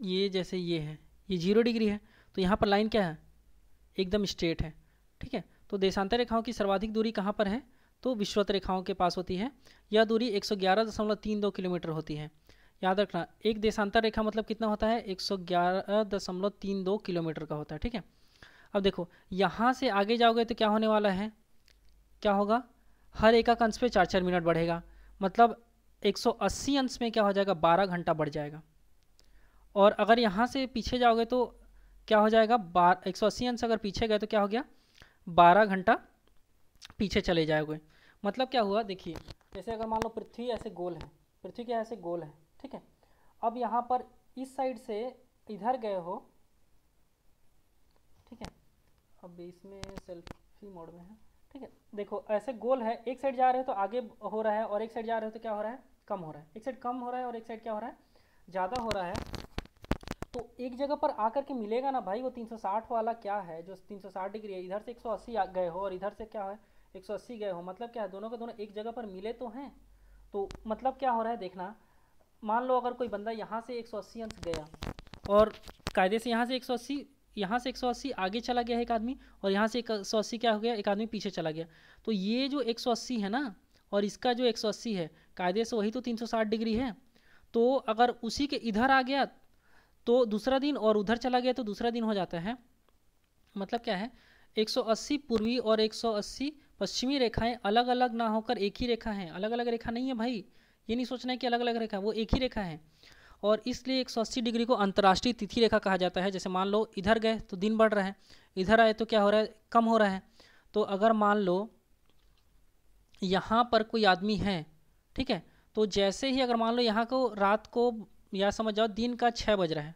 ये जैसे ये है ये जीरो डिग्री है तो यहाँ पर लाइन क्या है एकदम स्ट्रेट है ठीक है तो देशांतर रेखाओं की सर्वाधिक दूरी कहाँ पर है तो विश्वत रेखाओं के पास होती है यह दूरी 111.32 किलोमीटर होती है याद रखना एक देशांतर रेखा मतलब कितना होता है 111.32 किलोमीटर का होता है ठीक है अब देखो यहाँ से आगे जाओगे तो क्या होने वाला है क्या होगा हर एक अंश पे चार चार मिनट बढ़ेगा मतलब 180 अंश में क्या हो जाएगा 12 घंटा बढ़ जाएगा और अगर यहाँ से पीछे जाओगे तो क्या हो जाएगा बार एक अंश अगर पीछे गए तो क्या हो गया बारह घंटा पीछे चले जाओगे मतलब क्या हुआ देखिए जैसे अगर मान लो पृथ्वी ऐसे गोल है पृथ्वी क्या ऐसे गोल है ठीक है अब यहाँ पर इस साइड से इधर गए हो अब इसमें सेल्फी मोड में है ठीक है देखो ऐसे गोल है एक साइड जा रहे हो तो आगे हो रहा है और एक साइड जा रहे हो तो क्या हो रहा है कम हो रहा है एक साइड कम हो रहा है और एक साइड क्या हो रहा है ज़्यादा हो रहा है तो एक जगह पर आकर के मिलेगा ना भाई वो 360 वाला क्या है जो 360 डिग्री है इधर से 180 गए हो और इधर से क्या है 180 गए हो मतलब क्या है दोनों के दोनों एक जगह पर मिले तो हैं तो मतलब क्या हो रहा है देखना मान लो अगर कोई बंदा यहाँ से 180 अंश गया और कायदे से यहाँ से 180 यहाँ से 180 आगे चला गया है एक आदमी और यहाँ से 180 क्या हो गया एक आदमी पीछे चला गया तो ये जो 180 है ना और इसका जो 180 है कायदे से वही तो 360 डिग्री है तो अगर उसी के इधर आ गया तो दूसरा दिन और उधर चला गया तो दूसरा दिन हो जाता है मतलब क्या है 180 पूर्वी और 180 पश्चिमी रेखाएं अलग अलग ना होकर एक ही रेखा है अलग अलग रेखा नहीं है भाई ये नहीं सोचना है कि अलग अलग रेखा वो एक ही रेखा है और इसलिए 180 डिग्री को अंतर्राष्ट्रीय तिथि रेखा कहा जाता है जैसे मान लो इधर गए तो दिन बढ़ रहे हैं इधर आए तो क्या हो रहा है कम हो रहा है तो अगर मान लो यहाँ पर कोई आदमी है ठीक है तो जैसे ही अगर मान लो यहाँ को रात को या समझ जाओ दिन का छः बज रहा है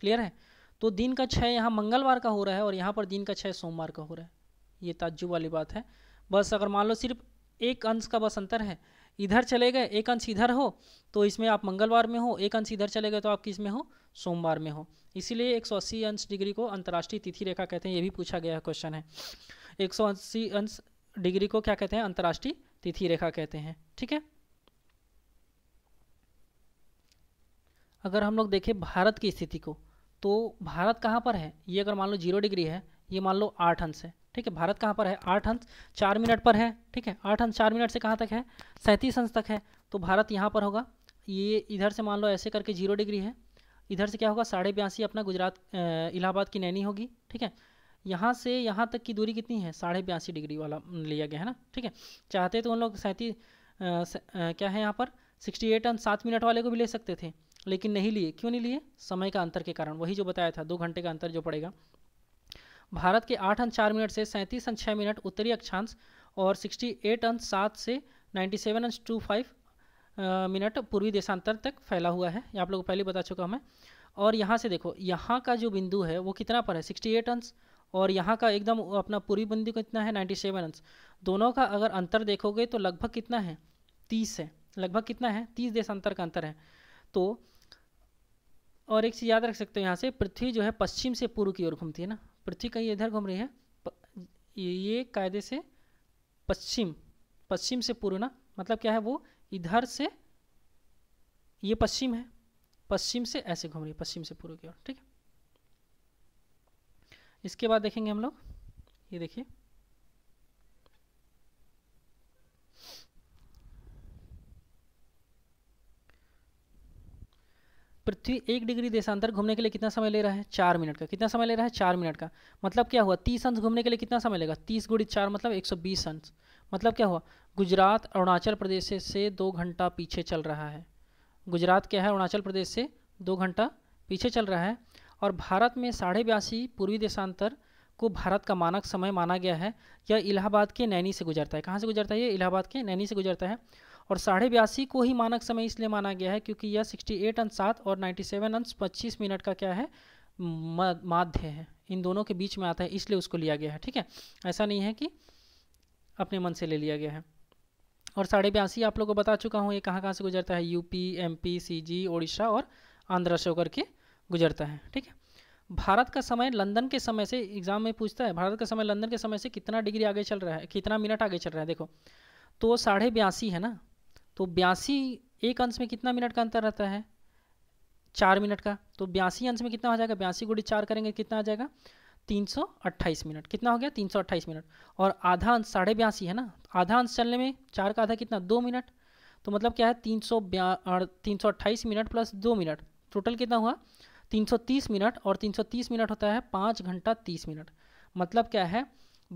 क्लियर है तो दिन का छः यहाँ मंगलवार का हो रहा है और यहाँ पर दिन का छः सोमवार का हो रहा है ये ताज्जुब वाली बात है बस अगर मान लो सिर्फ एक अंश का बस अंतर है इधर चले गए एक अंश इधर हो तो इसमें आप मंगलवार में हो एक अंश इधर चले गए तो आप किस में हो सोमवार में हो इसीलिए 180 अंश डिग्री को अंतर्राष्ट्रीय तिथि रेखा कहते हैं ये भी पूछा गया क्वेश्चन है 180 अंश डिग्री को क्या कहते हैं अंतर्राष्ट्रीय तिथि रेखा कहते हैं ठीक है अगर हम लोग देखें भारत की स्थिति को तो भारत कहाँ पर है ये अगर मान लो जीरो डिग्री है ये मान लो आठ अंश है ठीक है भारत कहाँ पर है आठ अंश चार मिनट पर है ठीक है आठ अंश चार मिनट से कहाँ तक है सैंतीस अंश तक है तो भारत यहाँ पर होगा ये इधर से मान लो ऐसे करके जीरो डिग्री है इधर से क्या होगा साढ़े बयासी अपना गुजरात इलाहाबाद की नैनी होगी ठीक है यहाँ से यहाँ तक की दूरी कितनी है साढ़े बयासी डिग्री वाला लिया गया है ना ठीक है चाहते तो उन लोग सैंतीस क्या है यहाँ पर सिक्सटी एट अंश सात मिनट वाले को भी ले सकते थे लेकिन नहीं लिए क्यों नहीं लिए समय का अंतर के कारण वही जो बताया था दो घंटे का अंतर जो पड़ेगा भारत के आठ अंक चार मिनट से सैंतीस अंक छः मिनट उत्तरी अक्षांश और सिक्सटी एट अंक सात से नाइन्टी सेवन अंश टू फाइव मिनट पूर्वी देशांतर तक फैला हुआ है आप लोग पहले बता चुका हूँ मैं और यहाँ से देखो यहाँ का जो बिंदु है वो कितना पर है सिक्सटी एट अंश और यहाँ का एकदम अपना पूर्वी बिंदु कितना है नाइन्टी सेवन अंश दोनों का अगर अंतर देखोगे तो लगभग कितना है तीस है लगभग कितना है तीस देशांतर का अंतर है तो और एक चीज़ याद रख सकते हो यहाँ से पृथ्वी जो है पश्चिम से पूर्व की ओर घूमती है ना पृथ्वी कहीं इधर घूम रही है ये कायदे से पश्चिम पश्चिम से पूर्व ना मतलब क्या है वो इधर से ये पश्चिम है पश्चिम से ऐसे घूम रही है पश्चिम से पूर्व की ओर ठीक है इसके बाद देखेंगे हम लोग ये देखिए पृथ्वी एक डिग्री देशांतर घूमने के लिए कितना समय ले रहा है चार मिनट का कितना समय ले रहा है चार मिनट का मतलब क्या हुआ तीस अंश घूमने के लिए कितना समय लेगा तीस गुड़ी चार मतलब एक सौ बीस अंश मतलब क्या हुआ गुजरात अरुणाचल प्रदेश से दो घंटा पीछे चल रहा है गुजरात क्या है अरुणाचल प्रदेश से दो घंटा पीछे चल रहा है और भारत में साढ़े बयासी पूर्वी देशांतर को भारत का मानक समय माना गया है यह इलाहाबाद के नैनी से गुजरता है कहाँ से गुजरता है ये इलाहाबाद के नैनी से गुजरता है और साढ़े बयासी को ही मानक समय इसलिए माना गया है क्योंकि यह 68 अंश सात और 97 अंश पच्चीस मिनट का क्या है माध्य है इन दोनों के बीच में आता है इसलिए उसको लिया गया है ठीक है ऐसा नहीं है कि अपने मन से ले लिया गया है और साढ़े बयासी आप लोग को बता चुका हूँ ये कहाँ कहाँ से गुजरता है यूपी सी जी ओडिशा और आंध्रा से होकर के गुजरता है ठीक है भारत का समय लंदन के समय से एग्जाम में पूछता है भारत का समय लंदन के समय से कितना डिग्री आगे चल रहा है कितना मिनट आगे चल रहा है देखो तो साढ़े बयासी है ना तो बयासी एक अंश में कितना मिनट का अंतर रहता है चार मिनट का तो बयासी अंश में कितना हो जाएगा बयासी गुड़ी चार करेंगे कितना आ जाएगा तीन सौ अट्ठाईस मिनट कितना हो गया तीन सौ अट्ठाईस मिनट और आधा अंश साढ़े बयासी है ना आधा अंश चलने में चार का आधा कितना दो मिनट तो मतलब क्या है तीन सौ तीन सौ अट्ठाईस मिनट प्लस दो मिनट टोटल कितना हुआ 330 मिनट और 330 मिनट होता है पाँच घंटा तीस मिनट मतलब क्या है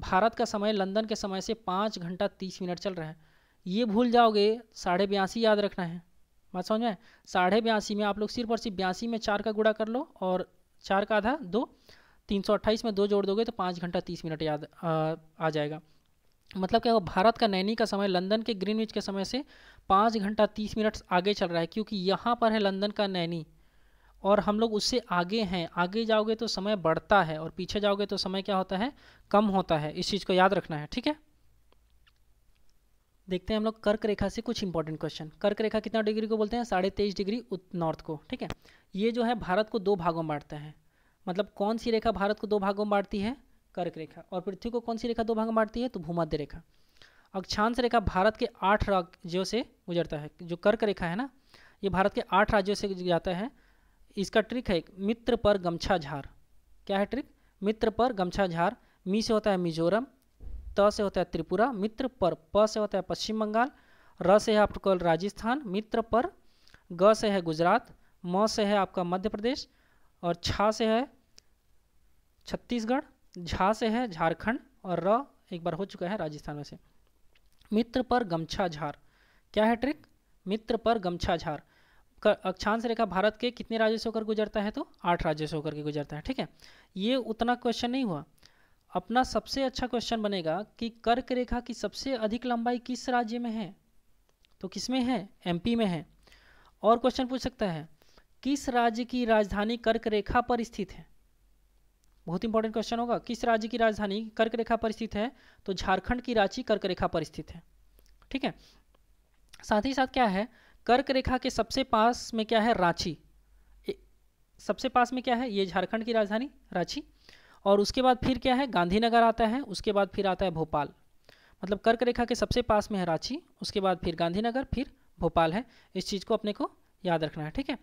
भारत का समय लंदन के समय से पाँच घंटा तीस मिनट चल रहा है ये भूल जाओगे साढ़े बयासी याद रखना है बात समझ में साढ़े बयासी में आप लोग सिर्फ और सिर्फ बयासी में चार का गुड़ा कर लो और चार का आधा दो तीन सौ अट्ठाईस में दो जोड़ दोगे तो पाँच घंटा तीस मिनट याद आ, आ जाएगा मतलब क्या भारत का नैनी का समय लंदन के ग्रीनविच के समय से पाँच घंटा तीस मिनट आगे चल रहा है क्योंकि यहाँ पर है लंदन का नैनी और हम लोग उससे आगे हैं आगे जाओगे तो समय बढ़ता है और पीछे जाओगे तो समय क्या होता है कम होता है इस चीज़ को याद रखना है ठीक है देखते हैं हम लोग कर्क रेखा से कुछ इंपॉर्टेंट क्वेश्चन कर्क रेखा कितना डिग्री को बोलते हैं साढ़े तेईस डिग्री नॉर्थ को ठीक है ये जो है भारत को दो भागों में बांटते हैं मतलब कौन सी रेखा भारत को दो भागों में बांटती है कर्क रेखा और पृथ्वी को कौन सी रेखा दो भागों में बांटती है तो भूमध्य रेखा अक्षांश रेखा भारत के आठ राज्यों से गुजरता है जो कर्क रेखा है ना ये भारत के आठ राज्यों से जाता है इसका ट्रिक है मित्र पर गमछा झार क्या है ट्रिक मित्र पर गमछा झार मी से होता है मिजोरम त से होता है त्रिपुरा मित्र पर प से होता है पश्चिम बंगाल र से है आपको राजस्थान मित्र पर ग से है गुजरात म से है आपका मध्य प्रदेश और छा से है छत्तीसगढ़ झा से है झारखंड और र एक बार हो चुका है राजस्थान में से मित्र पर गमछा झार क्या है ट्रिक मित्र पर गमछा झार अक्षांश रेखा भारत के कितने राज्यों से होकर गुजरता है तो आठ राज्यों से होकर के गुजरता है ठीक है ये उतना क्वेश्चन नहीं हुआ अपना सबसे अच्छा क्वेश्चन बनेगा कि कर्क रेखा की सबसे अधिक लंबाई किस राज्य में है तो किस में है एमपी में है और क्वेश्चन पूछ सकता है किस राज्य की राजधानी कर्क रेखा पर स्थित है बहुत इंपॉर्टेंट क्वेश्चन होगा किस राज्य की राजधानी कर्क रेखा पर स्थित है तो झारखंड की रांची कर्क रेखा पर स्थित है ठीक है साथ ही साथ क्या है कर्क रेखा के सबसे पास में क्या है रांची सबसे पास में क्या है ये झारखंड की राजधानी रांची और उसके बाद फिर क्या है गांधीनगर आता है उसके बाद फिर आता है भोपाल मतलब कर्क रेखा के सबसे पास में है रांची उसके बाद फिर गांधीनगर फिर भोपाल है इस चीज़ को अपने को याद रखना है ठीक है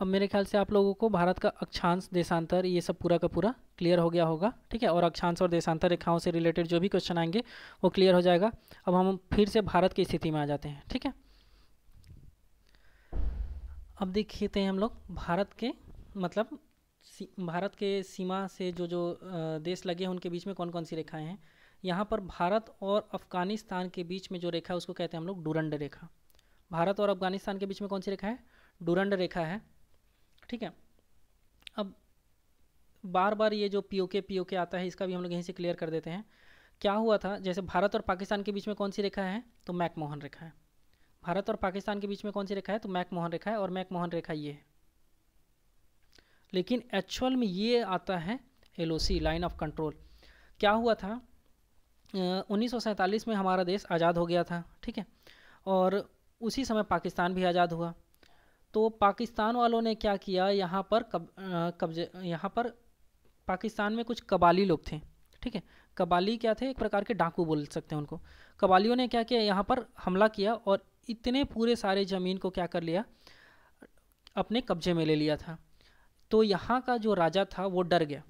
अब मेरे ख्याल से आप लोगों को भारत का अक्षांश देशांतर ये सब पूरा का पूरा क्लियर हो गया होगा ठीक है और अक्षांश और देशांतर रेखाओं से रिलेटेड जो भी क्वेश्चन आएंगे वो क्लियर हो जाएगा अब हम फिर से भारत की स्थिति में आ जाते हैं ठीक है अब देखते हैं हम लोग भारत के मतलब भारत के सीमा से जो जो देश लगे हैं उनके बीच में कौन कौन सी रेखाएं हैं यहाँ पर भारत और अफ़गानिस्तान के बीच में जो रेखा है उसको कहते हैं हम लोग डुरंड रेखा भारत और अफ़गानिस्तान के बीच में कौन सी रेखा है डुरंड रेखा है ठीक है अब बार बार ये जो पीओके पीओके के के आता है इसका भी हम लोग यहीं से क्लियर कर देते हैं क्या हुआ था जैसे भारत और पाकिस्तान के बीच में कौन सी रेखा है तो मैकमोहन रेखा है भारत और पाकिस्तान के बीच में कौन सी रेखा है तो मैकमोहन रेखा है और मैकमोहन रेखा ये है लेकिन एक्चुअल में ये आता है एल लाइन ऑफ कंट्रोल क्या हुआ था उन्नीस में हमारा देश आज़ाद हो गया था ठीक है और उसी समय पाकिस्तान भी आज़ाद हुआ तो पाकिस्तान वालों ने क्या किया यहाँ पर कब कब्जे यहाँ पर पाकिस्तान में कुछ कबाली लोग थे ठीक है कबाली क्या थे एक प्रकार के डाकू बोल सकते हैं उनको कबालियों ने क्या किया यहाँ पर हमला किया और इतने पूरे सारे ज़मीन को क्या कर लिया अपने कब्जे में ले लिया था तो यहाँ का जो राजा था वो डर गया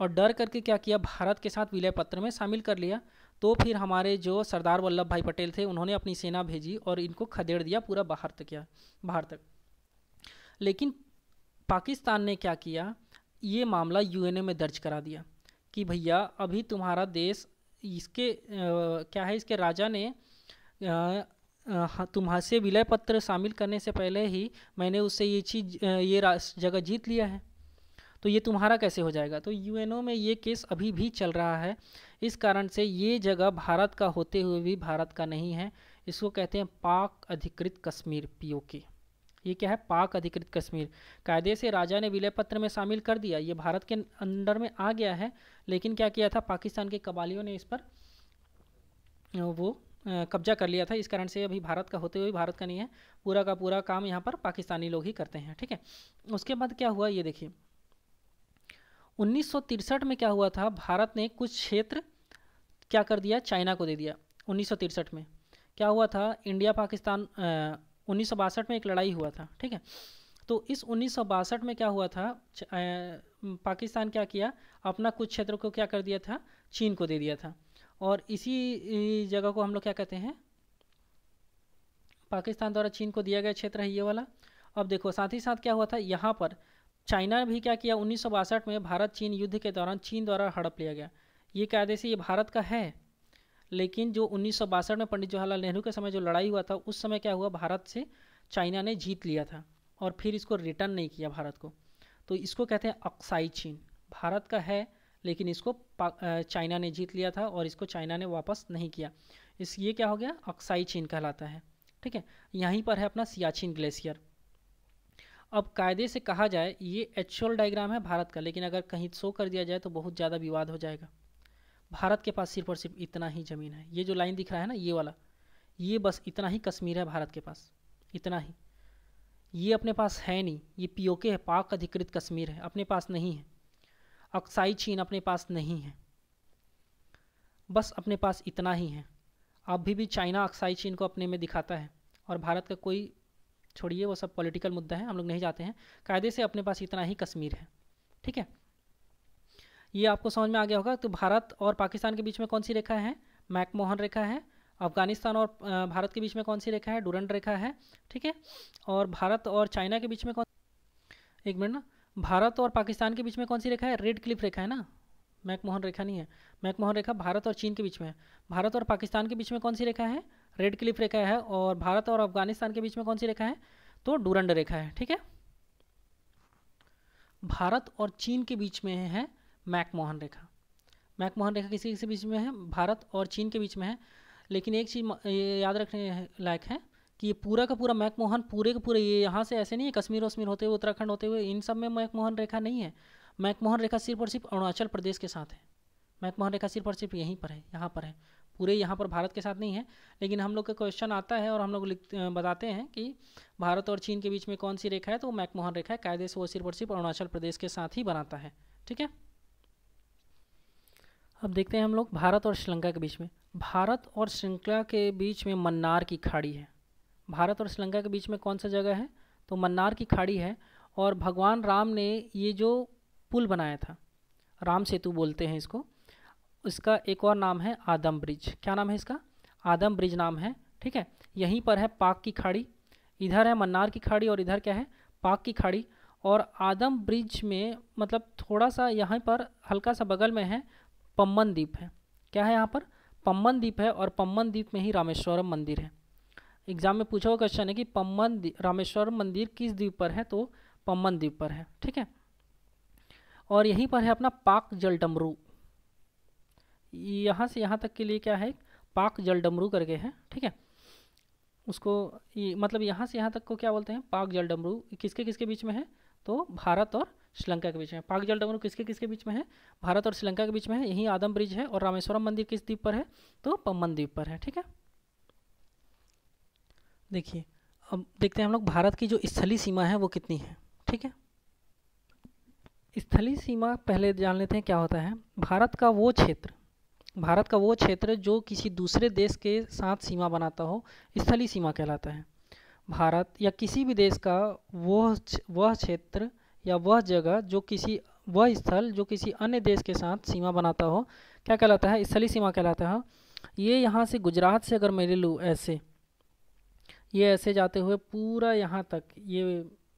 और डर करके क्या किया भारत के साथ विलय पत्र में शामिल कर लिया तो फिर हमारे जो सरदार वल्लभ भाई पटेल थे उन्होंने अपनी सेना भेजी और इनको खदेड़ दिया पूरा बाहर तक किया बाहर तक लेकिन पाकिस्तान ने क्या किया ये मामला यूएनए में दर्ज करा दिया कि भैया अभी तुम्हारा देश इसके आ, क्या है इसके राजा ने आ, तुम हास्य विलय पत्र शामिल करने से पहले ही मैंने उससे ये चीज ये जगह जीत लिया है तो ये तुम्हारा कैसे हो जाएगा तो यूएनओ में ये केस अभी भी चल रहा है इस कारण से ये जगह भारत का होते हुए भी भारत का नहीं है इसको कहते हैं पाक अधिकृत कश्मीर पीओके ये क्या है पाक अधिकृत कश्मीर कायदे से राजा ने विलय पत्र में शामिल कर दिया ये भारत के अंडर में आ गया है लेकिन क्या किया था पाकिस्तान के कबालियों ने इस पर वो कब्जा कर लिया था इस कारण से अभी भारत का होते हुए भारत का नहीं है पूरा का पूरा काम यहाँ पर पाकिस्तानी लोग ही करते हैं ठीक है उसके बाद क्या हुआ ये देखिए उन्नीस में क्या हुआ था भारत ने कुछ क्षेत्र क्या कर दिया चाइना को दे दिया उन्नीस में क्या हुआ था इंडिया पाकिस्तान उन्नीस में एक लड़ाई हुआ था ठीक है तो इस उन्नीस में क्या हुआ था पाकिस्तान क्या किया अपना कुछ क्षेत्रों को क्या कर दिया था चीन को दे दिया था और इसी जगह को हम लोग क्या कहते हैं पाकिस्तान द्वारा चीन को दिया गया क्षेत्र है ये वाला अब देखो साथ ही साथ क्या हुआ था यहाँ पर चाइना भी क्या किया उन्नीस में भारत चीन युद्ध के दौरान चीन द्वारा हड़प लिया गया ये कायदे से ये भारत का है लेकिन जो उन्नीस में पंडित जवाहरलाल नेहरू के समय जो लड़ाई हुआ था उस समय क्या हुआ भारत से चाइना ने जीत लिया था और फिर इसको रिटर्न नहीं किया भारत को तो इसको कहते हैं अक्साई चीन भारत का है लेकिन इसको चाइना ने जीत लिया था और इसको चाइना ने वापस नहीं किया इस ये क्या हो गया अक्साई चीन कहलाता है ठीक है यहीं पर है अपना सियाचिन ग्लेशियर अब कायदे से कहा जाए ये एक्चुअल डायग्राम है भारत का लेकिन अगर कहीं शो कर दिया जाए तो बहुत ज़्यादा विवाद हो जाएगा भारत के पास सिर्फ और सिर्फ इतना ही ज़मीन है ये जो लाइन दिख रहा है ना ये वाला ये बस इतना ही कश्मीर है भारत के पास इतना ही ये अपने पास है नहीं ये पीओके है पाक अधिकृत कश्मीर है अपने पास नहीं है अक्साई चीन अपने पास नहीं है बस अपने पास इतना ही है अभी भी चाइना अक्साई चीन को अपने में दिखाता है और भारत का कोई छोड़िए वो सब पॉलिटिकल मुद्दा है हम लोग नहीं जाते हैं कायदे से अपने पास इतना ही कश्मीर है ठीक है ये आपको समझ में आ गया होगा तो भारत और पाकिस्तान के बीच में कौन सी रेखा है मैकमोहन रेखा है अफगानिस्तान और भारत के बीच में कौन सी रेखा है डूरंड रेखा है ठीक है और भारत और चाइना के बीच में कौन एक मिनट ना भारत और पाकिस्तान के बीच में कौन सी रेखा है रेड क्लिफ रेखा है ना मैकमोहन रेखा नहीं है मैकमोहन रेखा भारत और चीन के बीच में है भारत और पाकिस्तान के बीच में कौन सी रेखा है रेड क्लिफ रेखा है और भारत और अफगानिस्तान के बीच में कौन सी रेखा है तो डूरंड रेखा है ठीक है भारत और चीन के बीच में है मैकमोहन रेखा मैकमोहन रेखा किसी किसी बीच में है भारत और चीन के बीच में है लेकिन एक चीज़ याद रखने लायक है कि ये पूरा का पूरा मैकमोहन पूरे के पूरे ये यहाँ से ऐसे नहीं है कश्मीर वश्मीर होते हुए उत्तराखंड होते हुए इन सब में मैकमोहन रेखा नहीं है मैकमोहन रेखा सिर्फ और सिर्फ अरुणाचल प्रदेश के साथ है मैकमोहन रेखा सिर्फ और सिर्फ यहीं पर है यहाँ पर है पूरे यहाँ पर भारत के साथ नहीं है लेकिन हम लोग का क्वेश्चन आता है और हम लोग बताते हैं कि भारत और चीन के बीच में कौन सी रेखा है तो मैकमोहन रेखा है कायदे से वो सिर्फ और सिर्फ अरुणाचल प्रदेश के साथ ही बनाता है ठीक है अब देखते हैं हम लोग भारत और श्रीलंका के बीच में भारत और श्रीलंका के बीच में मन्नार की खाड़ी है भारत और श्रीलंका के बीच में कौन सा जगह है तो मन्नार की खाड़ी है और भगवान राम ने ये जो पुल बनाया था राम सेतु बोलते हैं इसको इसका एक और नाम है आदम ब्रिज क्या नाम है इसका आदम ब्रिज नाम है ठीक है यहीं पर है पाक की खाड़ी इधर है मन्नार की खाड़ी और इधर क्या है पाक की खाड़ी और आदम ब्रिज में मतलब थोड़ा सा यहाँ पर हल्का सा बगल में है पम्बन द्वीप है क्या है यहाँ पर पम्बन द्वीप है और पम्बन द्वीप में ही रामेश्वरम मंदिर है एग्जाम में पूछा हुआ क्वेश्चन है कि पम्बन रामेश्वर मंदिर किस द्वीप पर है तो पम्बन द्वीप पर है ठीक है और यहीं पर है अपना पाक जलडमरू यहाँ से यहाँ तक के लिए क्या है पाक जलडमरू करके है ठीक है उसको ये मतलब यहाँ से यहाँ तक को क्या बोलते हैं पाक जलडमरू किसके किसके बीच में है तो भारत और श्रीलंका के बीच में पाक जल डमरू किसके किसके बीच में है भारत और श्रीलंका के बीच में है यही आदम ब्रिज है और रामेश्वरम मंदिर किस द्वीप पर है तो पम्बन द्वीप पर है ठीक है देखिए अब देखते हैं हम लोग भारत की जो स्थली सीमा है वो कितनी है ठीक है स्थली सीमा पहले जान लेते हैं क्या होता है भारत का वो क्षेत्र भारत का वो क्षेत्र जो किसी दूसरे देश के साथ सीमा बनाता हो स्थली सीमा कहलाता है भारत या किसी भी देश का वह वह क्षेत्र या वह जगह जो किसी वह स्थल जो किसी अन्य देश के साथ सीमा बनाता हो क्या कहलाता है स्थली सीमा कहलाता है ये यहाँ से गुजरात से अगर मैं ले लूँ ऐसे ये ऐसे जाते हुए पूरा यहाँ तक ये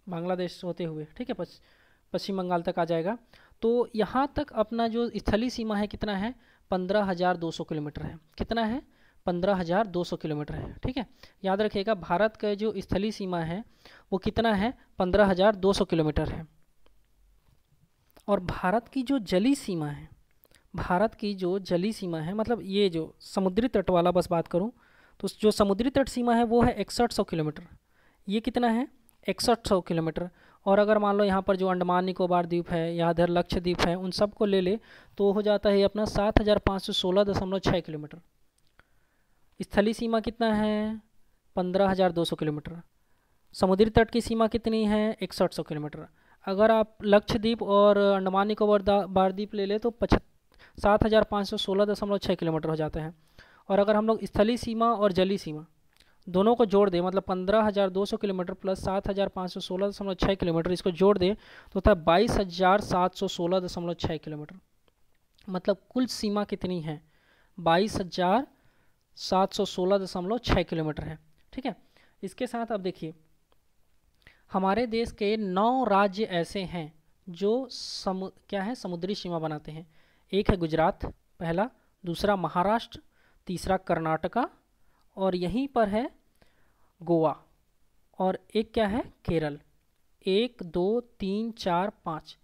बांग्लादेश होते हुए ठीक है पश्चिम बंगाल तक आ जाएगा तो यहाँ तक अपना जो स्थली सीमा है कितना है पंद्रह हज़ार दो सौ किलोमीटर है कितना है पंद्रह हज़ार दो सौ किलोमीटर है ठीक है याद रखिएगा भारत का जो स्थली सीमा है वो कितना है पंद्रह हज़ार दो सौ किलोमीटर है और भारत की जो जली सीमा है भारत की जो जली सीमा है मतलब ये जो समुद्री तट वाला बस बात करूँ तो जो समुद्री तट सीमा है वो है इकसठ सौ किलोमीटर ये कितना है इकसठ सौ किलोमीटर और अगर मान लो यहाँ पर जो अंडमान निकोबार द्वीप है या इधर लक्षद्वीप है उन सबको ले ले तो हो जाता है अपना सात हज़ार पाँच सौ सोलह दशमलव छः किलोमीटर स्थली सीमा कितना है पंद्रह हज़ार दो सौ किलोमीटर समुद्री तट की सीमा कितनी है इकसठ सौ किलोमीटर अगर आप लक्षद्वीप और अंडमान निकोबार द्वीप ले लें तो पचहत्तर सात हज़ार पाँच सौ सोलह दशमलव छः किलोमीटर हो जाते हैं और अगर हम लोग स्थली सीमा और जली सीमा दोनों को जोड़ दें मतलब पंद्रह हज़ार दो सौ किलोमीटर प्लस सात हज़ार पाँच सौ सोलह दशमलव छः किलोमीटर इसको जोड़ दें तो था बाईस हज़ार सात सौ सोलह दशमलव छः किलोमीटर मतलब कुल सीमा कितनी है बाईस हज़ार सात सौ सोलह दशमलव छः किलोमीटर है ठीक है इसके साथ अब देखिए हमारे देश के नौ राज्य ऐसे हैं जो सम क्या है समुद्री सीमा बनाते हैं एक है गुजरात पहला दूसरा महाराष्ट्र तीसरा कर्नाटका और यहीं पर है गोवा और एक क्या है केरल एक दो तीन चार पाँच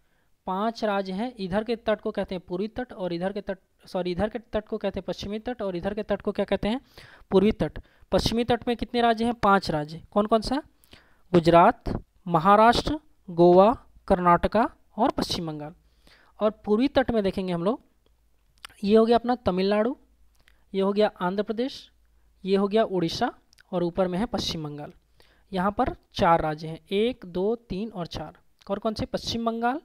पांच राज्य हैं इधर के तट को कहते हैं पूर्वी तट और इधर के तट सॉरी इधर के तट को कहते हैं पश्चिमी तट और इधर के तट को क्या कहते हैं पूर्वी तट पश्चिमी तट में कितने राज्य हैं पांच राज्य कौन कौन सा गुजरात महाराष्ट्र गोवा कर्नाटका और पश्चिम बंगाल और पूर्वी तट में देखेंगे हम लोग ये हो गया अपना तमिलनाडु ये हो गया आंध्र प्रदेश ये हो गया उड़ीसा और ऊपर में है पश्चिम बंगाल यहाँ पर चार राज्य हैं एक दो तीन और चार और कौन से पश्चिम बंगाल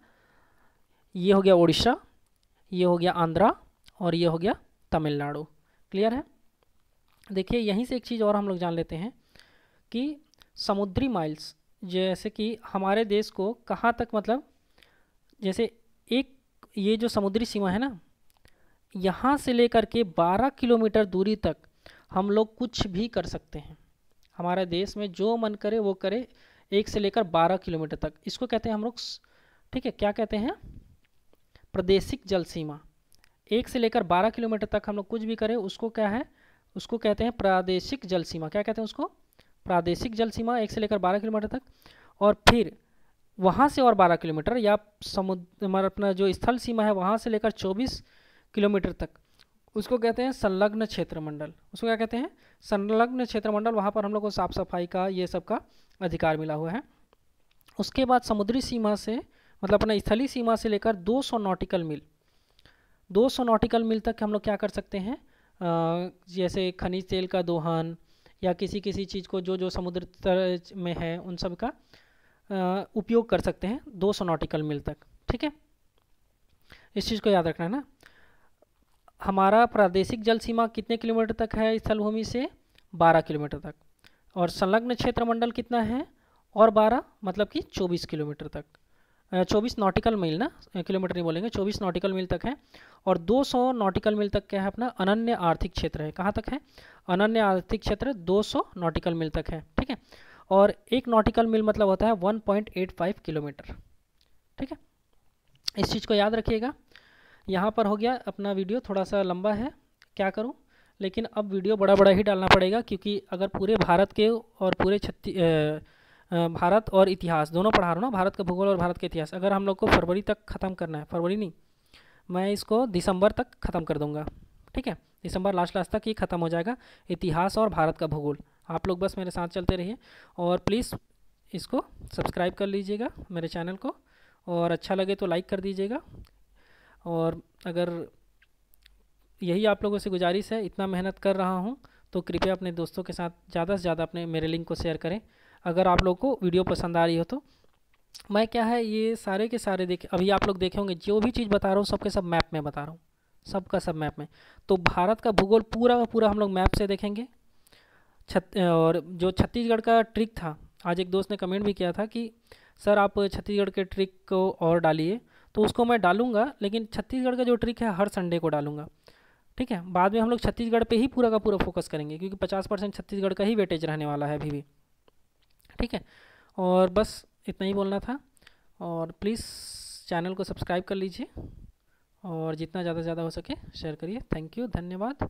ये हो गया उड़ीसा ये हो गया आंध्रा और ये हो गया तमिलनाडु क्लियर है देखिए यहीं से एक चीज़ और हम लोग जान लेते हैं कि समुद्री माइल्स जैसे कि हमारे देश को कहाँ तक मतलब जैसे एक ये जो समुद्री सीमा है ना यहाँ से लेकर के 12 किलोमीटर दूरी तक हम लोग कुछ भी कर सकते हैं हमारे देश में जो मन करे वो करे एक से लेकर 12 किलोमीटर तक इसको कहते हैं हम लोग ठीक है क्या कहते हैं प्रदेशिक जल सीमा एक से लेकर 12 किलोमीटर तक हम लोग कुछ भी करें उसको क्या है उसको कहते हैं प्रादेशिक जल सीमा क्या कहते हैं उसको प्रादेशिक जल सीमा एक से लेकर बारह किलोमीटर तक और फिर वहाँ से और बारह किलोमीटर या समुद्र हमारा अपना जो स्थल सीमा है वहाँ से लेकर चौबीस किलोमीटर तक उसको कहते हैं संलग्न क्षेत्रमंडल उसको क्या कहते हैं संलग्न क्षेत्रमंडल वहाँ पर हम लोग को साफ सफाई का ये सब का अधिकार मिला हुआ है उसके बाद समुद्री सीमा से मतलब अपना स्थली सीमा से लेकर 200 नॉटिकल मील 200 नॉटिकल मील तक हम लोग क्या कर सकते हैं जैसे खनिज तेल का दोहन या किसी किसी चीज़ को जो जो समुद्र तर्ज में है उन सब का उपयोग कर सकते हैं 200 नॉटिकल मील तक ठीक है इस चीज़ को याद रखना है ना हमारा प्रादेशिक जल सीमा कितने किलोमीटर तक है स्थलभूमि से 12 किलोमीटर तक और संलग्न क्षेत्र मंडल कितना है और 12 मतलब कि 24 किलोमीटर तक 24 नॉटिकल मील ना किलोमीटर नहीं बोलेंगे 24 नॉटिकल मील तक है और 200 नॉटिकल मील तक क्या है अपना अनन्य आर्थिक क्षेत्र है कहाँ तक है अनन्य आर्थिक क्षेत्र सौ नॉटिकल मील तक है ठीक है और एक नॉटिकल मील मतलब होता है फाइव किलोमीटर ठीक है इस चीज़ को याद रखिएगा यहाँ पर हो गया अपना वीडियो थोड़ा सा लंबा है क्या करूँ लेकिन अब वीडियो बड़ा बड़ा ही डालना पड़ेगा क्योंकि अगर पूरे भारत के और पूरे छत्ती भारत और इतिहास दोनों पढ़ा रहा हूँ ना भारत का भूगोल और भारत का इतिहास अगर हम लोग को फरवरी तक ख़त्म करना है फरवरी नहीं मैं इसको दिसंबर तक ख़त्म कर दूँगा ठीक है दिसंबर लास्ट लास्ट तक ही ख़त्म हो जाएगा इतिहास और भारत का भूगोल आप लोग बस मेरे साथ चलते रहिए और प्लीज़ इसको सब्सक्राइब कर लीजिएगा मेरे चैनल को और अच्छा लगे तो लाइक कर दीजिएगा और अगर यही आप लोगों से गुजारिश है इतना मेहनत कर रहा हूँ तो कृपया अपने दोस्तों के साथ ज़्यादा से ज़्यादा अपने मेरे लिंक को शेयर करें अगर आप लोग को वीडियो पसंद आ रही हो तो मैं क्या है ये सारे के सारे देख अभी आप लोग देखे होंगे जो भी चीज़ बता रहा हूँ सबके सब मैप में बता रहा हूँ सबका सब मैप में तो भारत का भूगोल पूरा का पूरा हम लोग मैप से देखेंगे छत और जो छत्तीसगढ़ का ट्रिक था आज एक दोस्त ने कमेंट भी किया था कि सर आप छत्तीसगढ़ के ट्रिक को और डालिए तो उसको मैं डालूंगा लेकिन छत्तीसगढ़ का जो ट्रिक है हर संडे को डालूंगा ठीक है बाद में हम लोग छत्तीसगढ़ पे ही पूरा का पूरा फोकस करेंगे क्योंकि पचास परसेंट छत्तीसगढ़ का ही वेटेज रहने वाला है अभी भी ठीक है और बस इतना ही बोलना था और प्लीज़ चैनल को सब्सक्राइब कर लीजिए और जितना ज़्यादा से ज़्यादा हो सके शेयर करिए थैंक यू धन्यवाद